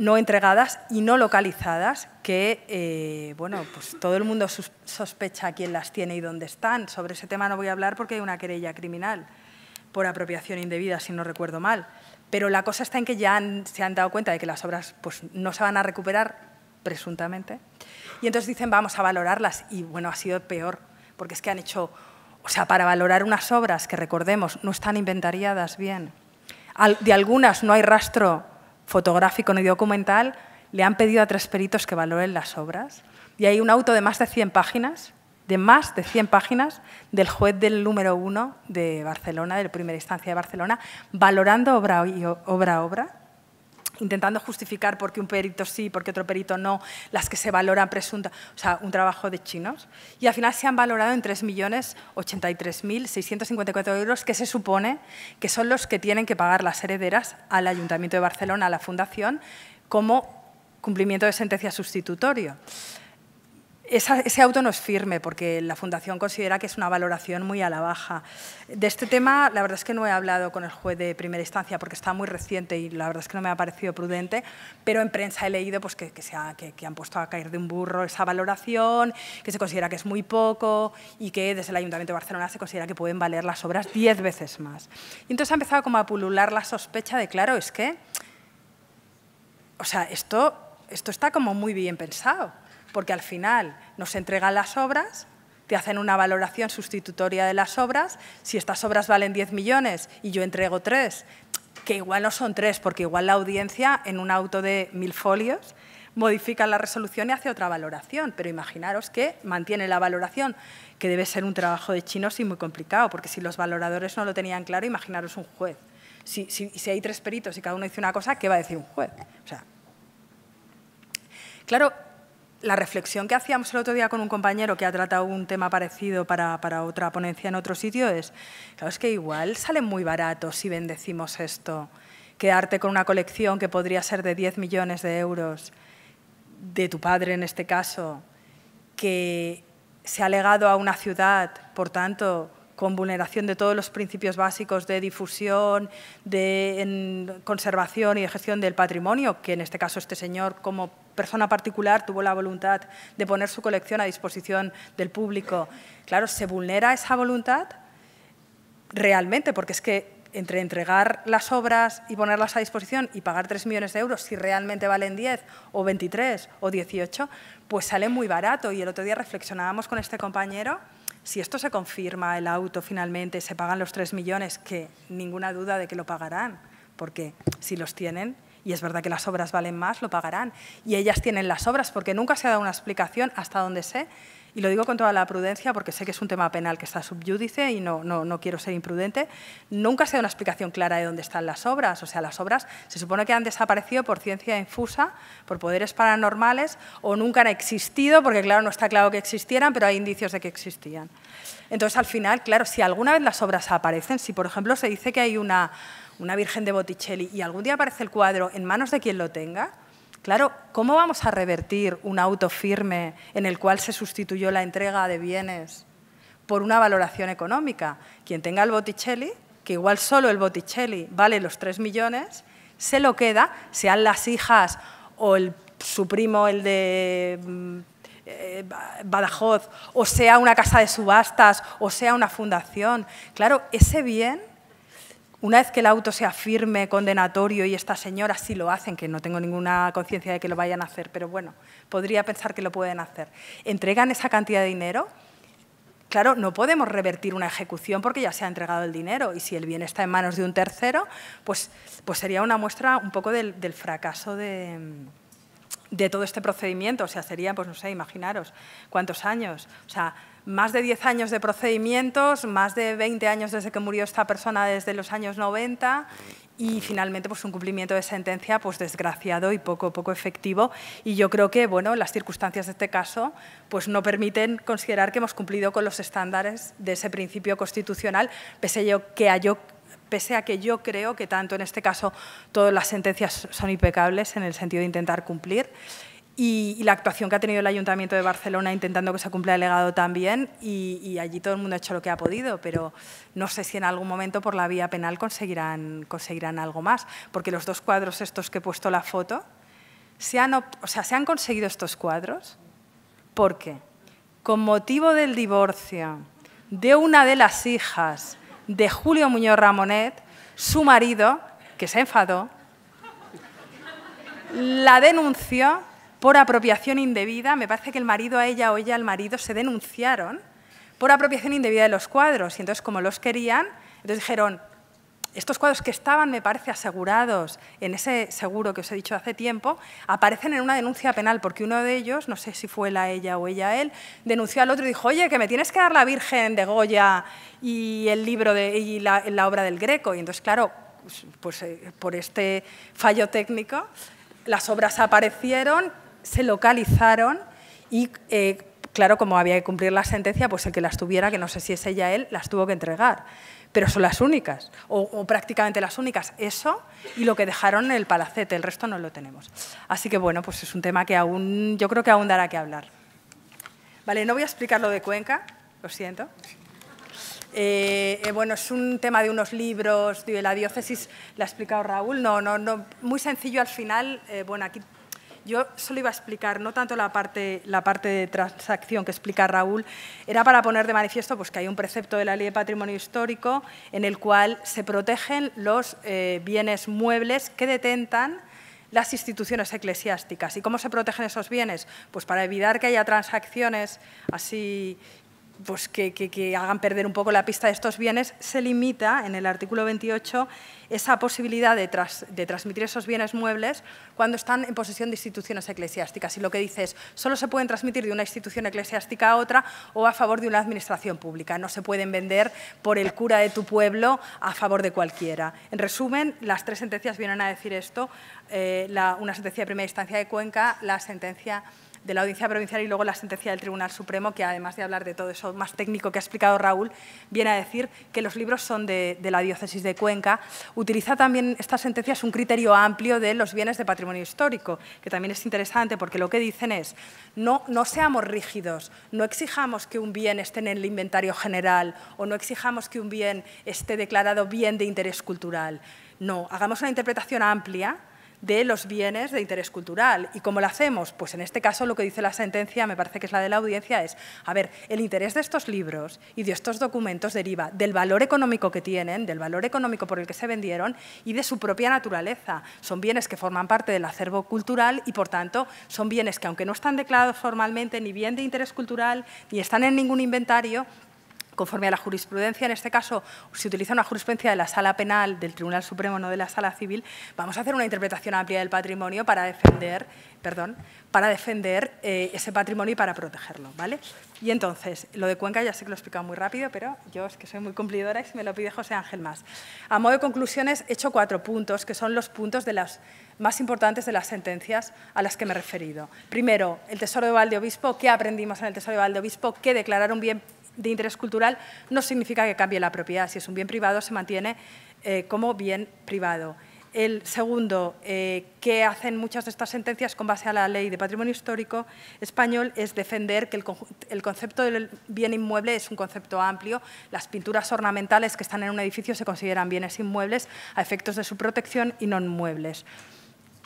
no entregadas y no localizadas, que eh, bueno, pues todo el mundo sospecha quién las tiene y dónde están. Sobre ese tema no voy a hablar porque hay una querella criminal por apropiación indebida, si no recuerdo mal. Pero la cosa está en que ya se han dado cuenta de que las obras pues, no se van a recuperar, presuntamente. Y entonces dicen, vamos a valorarlas. Y bueno, ha sido peor, porque es que han hecho, o sea, para valorar unas obras que recordemos no están inventariadas bien, de algunas no hay rastro fotográfico ni documental, le han pedido a tres peritos que valoren las obras. Y hay un auto de más de 100 páginas, de más de 100 páginas, del juez del número uno de Barcelona, de la primera instancia de Barcelona, valorando obra a obra intentando justificar por qué un perito sí, por qué otro perito no, las que se valoran presunta, o sea, un trabajo de chinos. Y al final se han valorado en 3.083.654 euros, que se supone que son los que tienen que pagar las herederas al Ayuntamiento de Barcelona, a la Fundación, como cumplimiento de sentencia sustitutorio ese auto no es firme porque la Fundación considera que es una valoración muy a la baja. De este tema, la verdad es que no he hablado con el juez de primera instancia porque está muy reciente y la verdad es que no me ha parecido prudente, pero en prensa he leído pues, que, que, que han puesto a caer de un burro esa valoración, que se considera que es muy poco y que desde el Ayuntamiento de Barcelona se considera que pueden valer las obras diez veces más. Y entonces ha empezado como a pulular la sospecha de, claro, es que, o sea, esto, esto está como muy bien pensado porque al final nos entregan las obras, te hacen una valoración sustitutoria de las obras, si estas obras valen 10 millones y yo entrego 3, que igual no son tres, porque igual la audiencia en un auto de mil folios modifica la resolución y hace otra valoración, pero imaginaros que mantiene la valoración, que debe ser un trabajo de chinos y muy complicado, porque si los valoradores no lo tenían claro, imaginaros un juez. Si, si, hay tres peritos y cada uno dice una cosa, ¿qué va a decir un juez? O sea, claro, la reflexión que hacíamos el otro día con un compañero que ha tratado un tema parecido para, otra ponencia en otro sitio es, claro, es que igual sale muy barato si bendecimos esto, quedarte con una colección que podría ser de 10 millones de euros, de tu padre en este caso, que se ha legado a una ciudad, por tanto, con vulneración de todos los principios básicos de difusión, de conservación y de gestión del patrimonio, que en este caso este señor como persona particular tuvo la voluntad de poner su colección a disposición del público. Claro, ¿se vulnera esa voluntad? Realmente, porque es que entre entregar las obras y ponerlas a disposición y pagar 3 millones de euros, si realmente valen 10 o 23 o 18, pues sale muy barato. Y el otro día reflexionábamos con este compañero, si esto se confirma el auto finalmente, se pagan los 3 millones, que ninguna duda de que lo pagarán, porque si los tienen y es verdad que las obras valen más, lo pagarán. Y ellas tienen las obras, porque nunca se ha dado una explicación hasta donde sé. Y lo digo con toda la prudencia, porque sé que es un tema penal que está subyúdice y no, no, no quiero ser imprudente. Nunca se dado una explicación clara de dónde están las obras. O sea, las obras se supone que han desaparecido por ciencia infusa, por poderes paranormales, o nunca han existido, porque claro, no está claro que existieran, pero hay indicios de que existían. Entonces, al final, claro, si alguna vez las obras aparecen, si por ejemplo se dice que hay una una Virgen de Botticelli, y algún día aparece el cuadro en manos de quien lo tenga, claro, ¿cómo vamos a revertir un auto firme en el cual se sustituyó la entrega de bienes por una valoración económica? Quien tenga el Botticelli, que igual solo el Botticelli vale los 3 millones, se lo queda, sean las hijas o el, su primo, el de mm, eh, Badajoz, o sea una casa de subastas, o sea una fundación. Claro, ese bien una vez que el auto sea firme, condenatorio, y esta señora sí lo hacen, que no tengo ninguna conciencia de que lo vayan a hacer, pero bueno, podría pensar que lo pueden hacer, entregan esa cantidad de dinero, claro, no podemos revertir una ejecución porque ya se ha entregado el dinero y si el bien está en manos de un tercero, pues, pues sería una muestra un poco del, fracaso de, todo este procedimiento. O sea, sería, pues no sé, imaginaros cuántos años. O sea, más de 10 años de procedimientos, más de 20 años desde que murió esta persona desde los años 90 y finalmente pues un cumplimiento de sentencia pues desgraciado y poco poco efectivo y yo creo que bueno las circunstancias de este caso pues no permiten considerar que hemos cumplido con los estándares de ese principio constitucional pese yo que yo pese a que yo creo que tanto en este caso todas las sentencias son impecables en el sentido de intentar cumplir y, la actuación que ha tenido el Ayuntamiento de Barcelona intentando que se cumpla el legado también y, allí todo el mundo ha hecho lo que ha podido, pero no sé si en algún momento por la vía penal conseguirán, conseguirán algo más, porque los dos cuadros estos que he puesto la foto, se han, o sea, se han conseguido estos cuadros porque con motivo del divorcio de una de las hijas de Julio Muñoz Ramonet, su marido, que se enfadó, la denunció por apropiación indebida, me parece que el marido a ella o ella al marido se denunciaron por apropiación indebida de los cuadros. Y entonces, como los querían, entonces dijeron, estos cuadros que estaban, me parece, asegurados en ese seguro que os he dicho hace tiempo, aparecen en una denuncia penal porque uno de ellos, no sé si fue la ella o ella él, denunció al otro y dijo, oye, que me tienes que dar la Virgen de Goya y el libro de, y la, obra del Greco. Y entonces, claro, pues, pues eh, por este fallo técnico, las obras aparecieron, se localizaron y, eh, claro, como había que cumplir la sentencia, pues el que las tuviera, que no sé si es ella él, las tuvo que entregar. Pero son las únicas, o, prácticamente las únicas, eso y lo que dejaron en el palacete, el resto no lo tenemos. Así que bueno, pues es un tema que aún, yo creo que aún dará que hablar. Vale, no voy a explicar lo de Cuenca, lo siento. Eh, eh, bueno, es un tema de unos libros de la diócesis, la ha explicado Raúl. No, no, no, muy sencillo al final. bueno, aquí yo solo iba a explicar, no tanto la parte, la parte de transacción que explica Raúl, era para poner de manifiesto pues, que hay un precepto de la Ley de Patrimonio Histórico en el cual se protegen los eh, bienes muebles que detentan las instituciones eclesiásticas. ¿Y cómo se protegen esos bienes? Pues para evitar que haya transacciones así pues que, hagan perder un poco la pista de estos bienes, se limita en el artículo 28 esa posibilidad de, transmitir esos bienes muebles cuando están en posesión de instituciones eclesiásticas. Y lo que dice es, solo se pueden transmitir de una institución eclesiástica a otra o a favor de una administración pública. No se pueden vender por el cura de tu pueblo a favor de cualquiera. En resumen, las tres sentencias vienen a decir esto, eh, una sentencia de primera instancia de Cuenca, la sentencia de la Audiencia Provincial y luego la sentencia del Tribunal Supremo, que además de hablar de todo eso más técnico que ha explicado Raúl, viene a decir que los libros son de, la diócesis de Cuenca. Utiliza también sentencia es un criterio amplio de los bienes de patrimonio histórico, que también es interesante porque lo que dicen es no, no seamos rígidos, no exijamos que un bien esté en el inventario general o no exijamos que un bien esté declarado bien de interés cultural. No, hagamos una interpretación amplia de los bienes de interés cultural. ¿Y cómo lo hacemos? Pues en este caso lo que dice la sentencia, me parece que es la de la audiencia, es, a ver, el interés de estos libros y de estos documentos deriva del valor económico que tienen, del valor económico por el que se vendieron y de su propia naturaleza. Son bienes que forman parte del acervo cultural y, por tanto, son bienes que, aunque no están declarados formalmente ni bien de interés cultural ni están en ningún inventario, conforme a la jurisprudencia, en este caso si utiliza una jurisprudencia de la Sala Penal del Tribunal Supremo, no de la Sala Civil, vamos a hacer una interpretación amplia del patrimonio para defender, perdón, para defender eh, ese patrimonio y para protegerlo, ¿vale? Y entonces, lo de Cuenca ya sé que lo he explicado muy rápido, pero yo es que soy muy cumplidora y si me lo pide José Ángel más. A modo de conclusiones, he hecho cuatro puntos, que son los puntos de las más importantes de las sentencias a las que me he referido. Primero, el Tesoro de Valdeobispo, qué aprendimos en el Tesoro de Valdeobispo, qué declararon bien de interés cultural no significa que cambie la propiedad. Si es un bien privado, se mantiene eh, como bien privado. El segundo, eh, que hacen muchas de estas sentencias con base a la Ley de Patrimonio Histórico español, es defender que el, concepto del bien inmueble es un concepto amplio. Las pinturas ornamentales que están en un edificio se consideran bienes inmuebles a efectos de su protección y no inmuebles.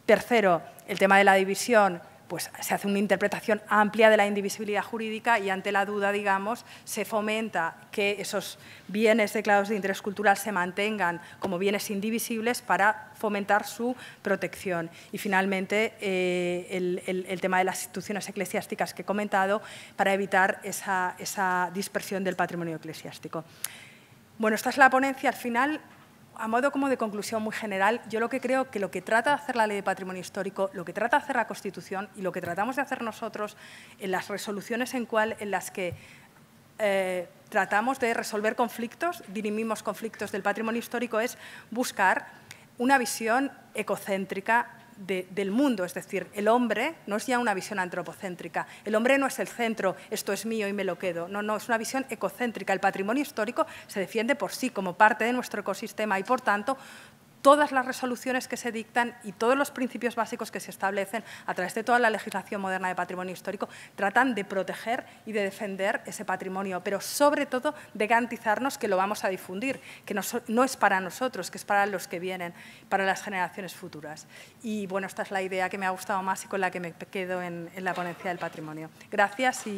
Tercero, el tema de la división pues se hace una interpretación amplia de la indivisibilidad jurídica y ante la duda, digamos, se fomenta que esos bienes declarados de interés cultural se mantengan como bienes indivisibles para fomentar su protección. Y finalmente, eh, el, tema de las instituciones eclesiásticas que he comentado para evitar esa, esa dispersión del patrimonio eclesiástico. Bueno, esta es la ponencia. Al final a modo como de conclusión muy general, yo lo que creo que lo que trata de hacer la Ley de Patrimonio Histórico, lo que trata de hacer la Constitución y lo que tratamos de hacer nosotros en las resoluciones en, en las que eh, tratamos de resolver conflictos, dirimimos conflictos del patrimonio histórico, es buscar una visión ecocéntrica, del mundo, es decir, el hombre no es ya una visión antropocéntrica, el hombre no es el centro, esto es mío y me lo quedo, no, no, es una visión ecocéntrica, el patrimonio histórico se defiende por sí como parte de nuestro ecosistema y por tanto todas las resoluciones que se dictan y todos los principios básicos que se establecen a través de toda la legislación moderna de patrimonio histórico tratan de proteger y de defender ese patrimonio, pero sobre todo de garantizarnos que lo vamos a difundir, que no, es para nosotros, que es para los que vienen, para las generaciones futuras. Y bueno, esta es la idea que me ha gustado más y con la que me quedo en, en la ponencia del patrimonio. Gracias y...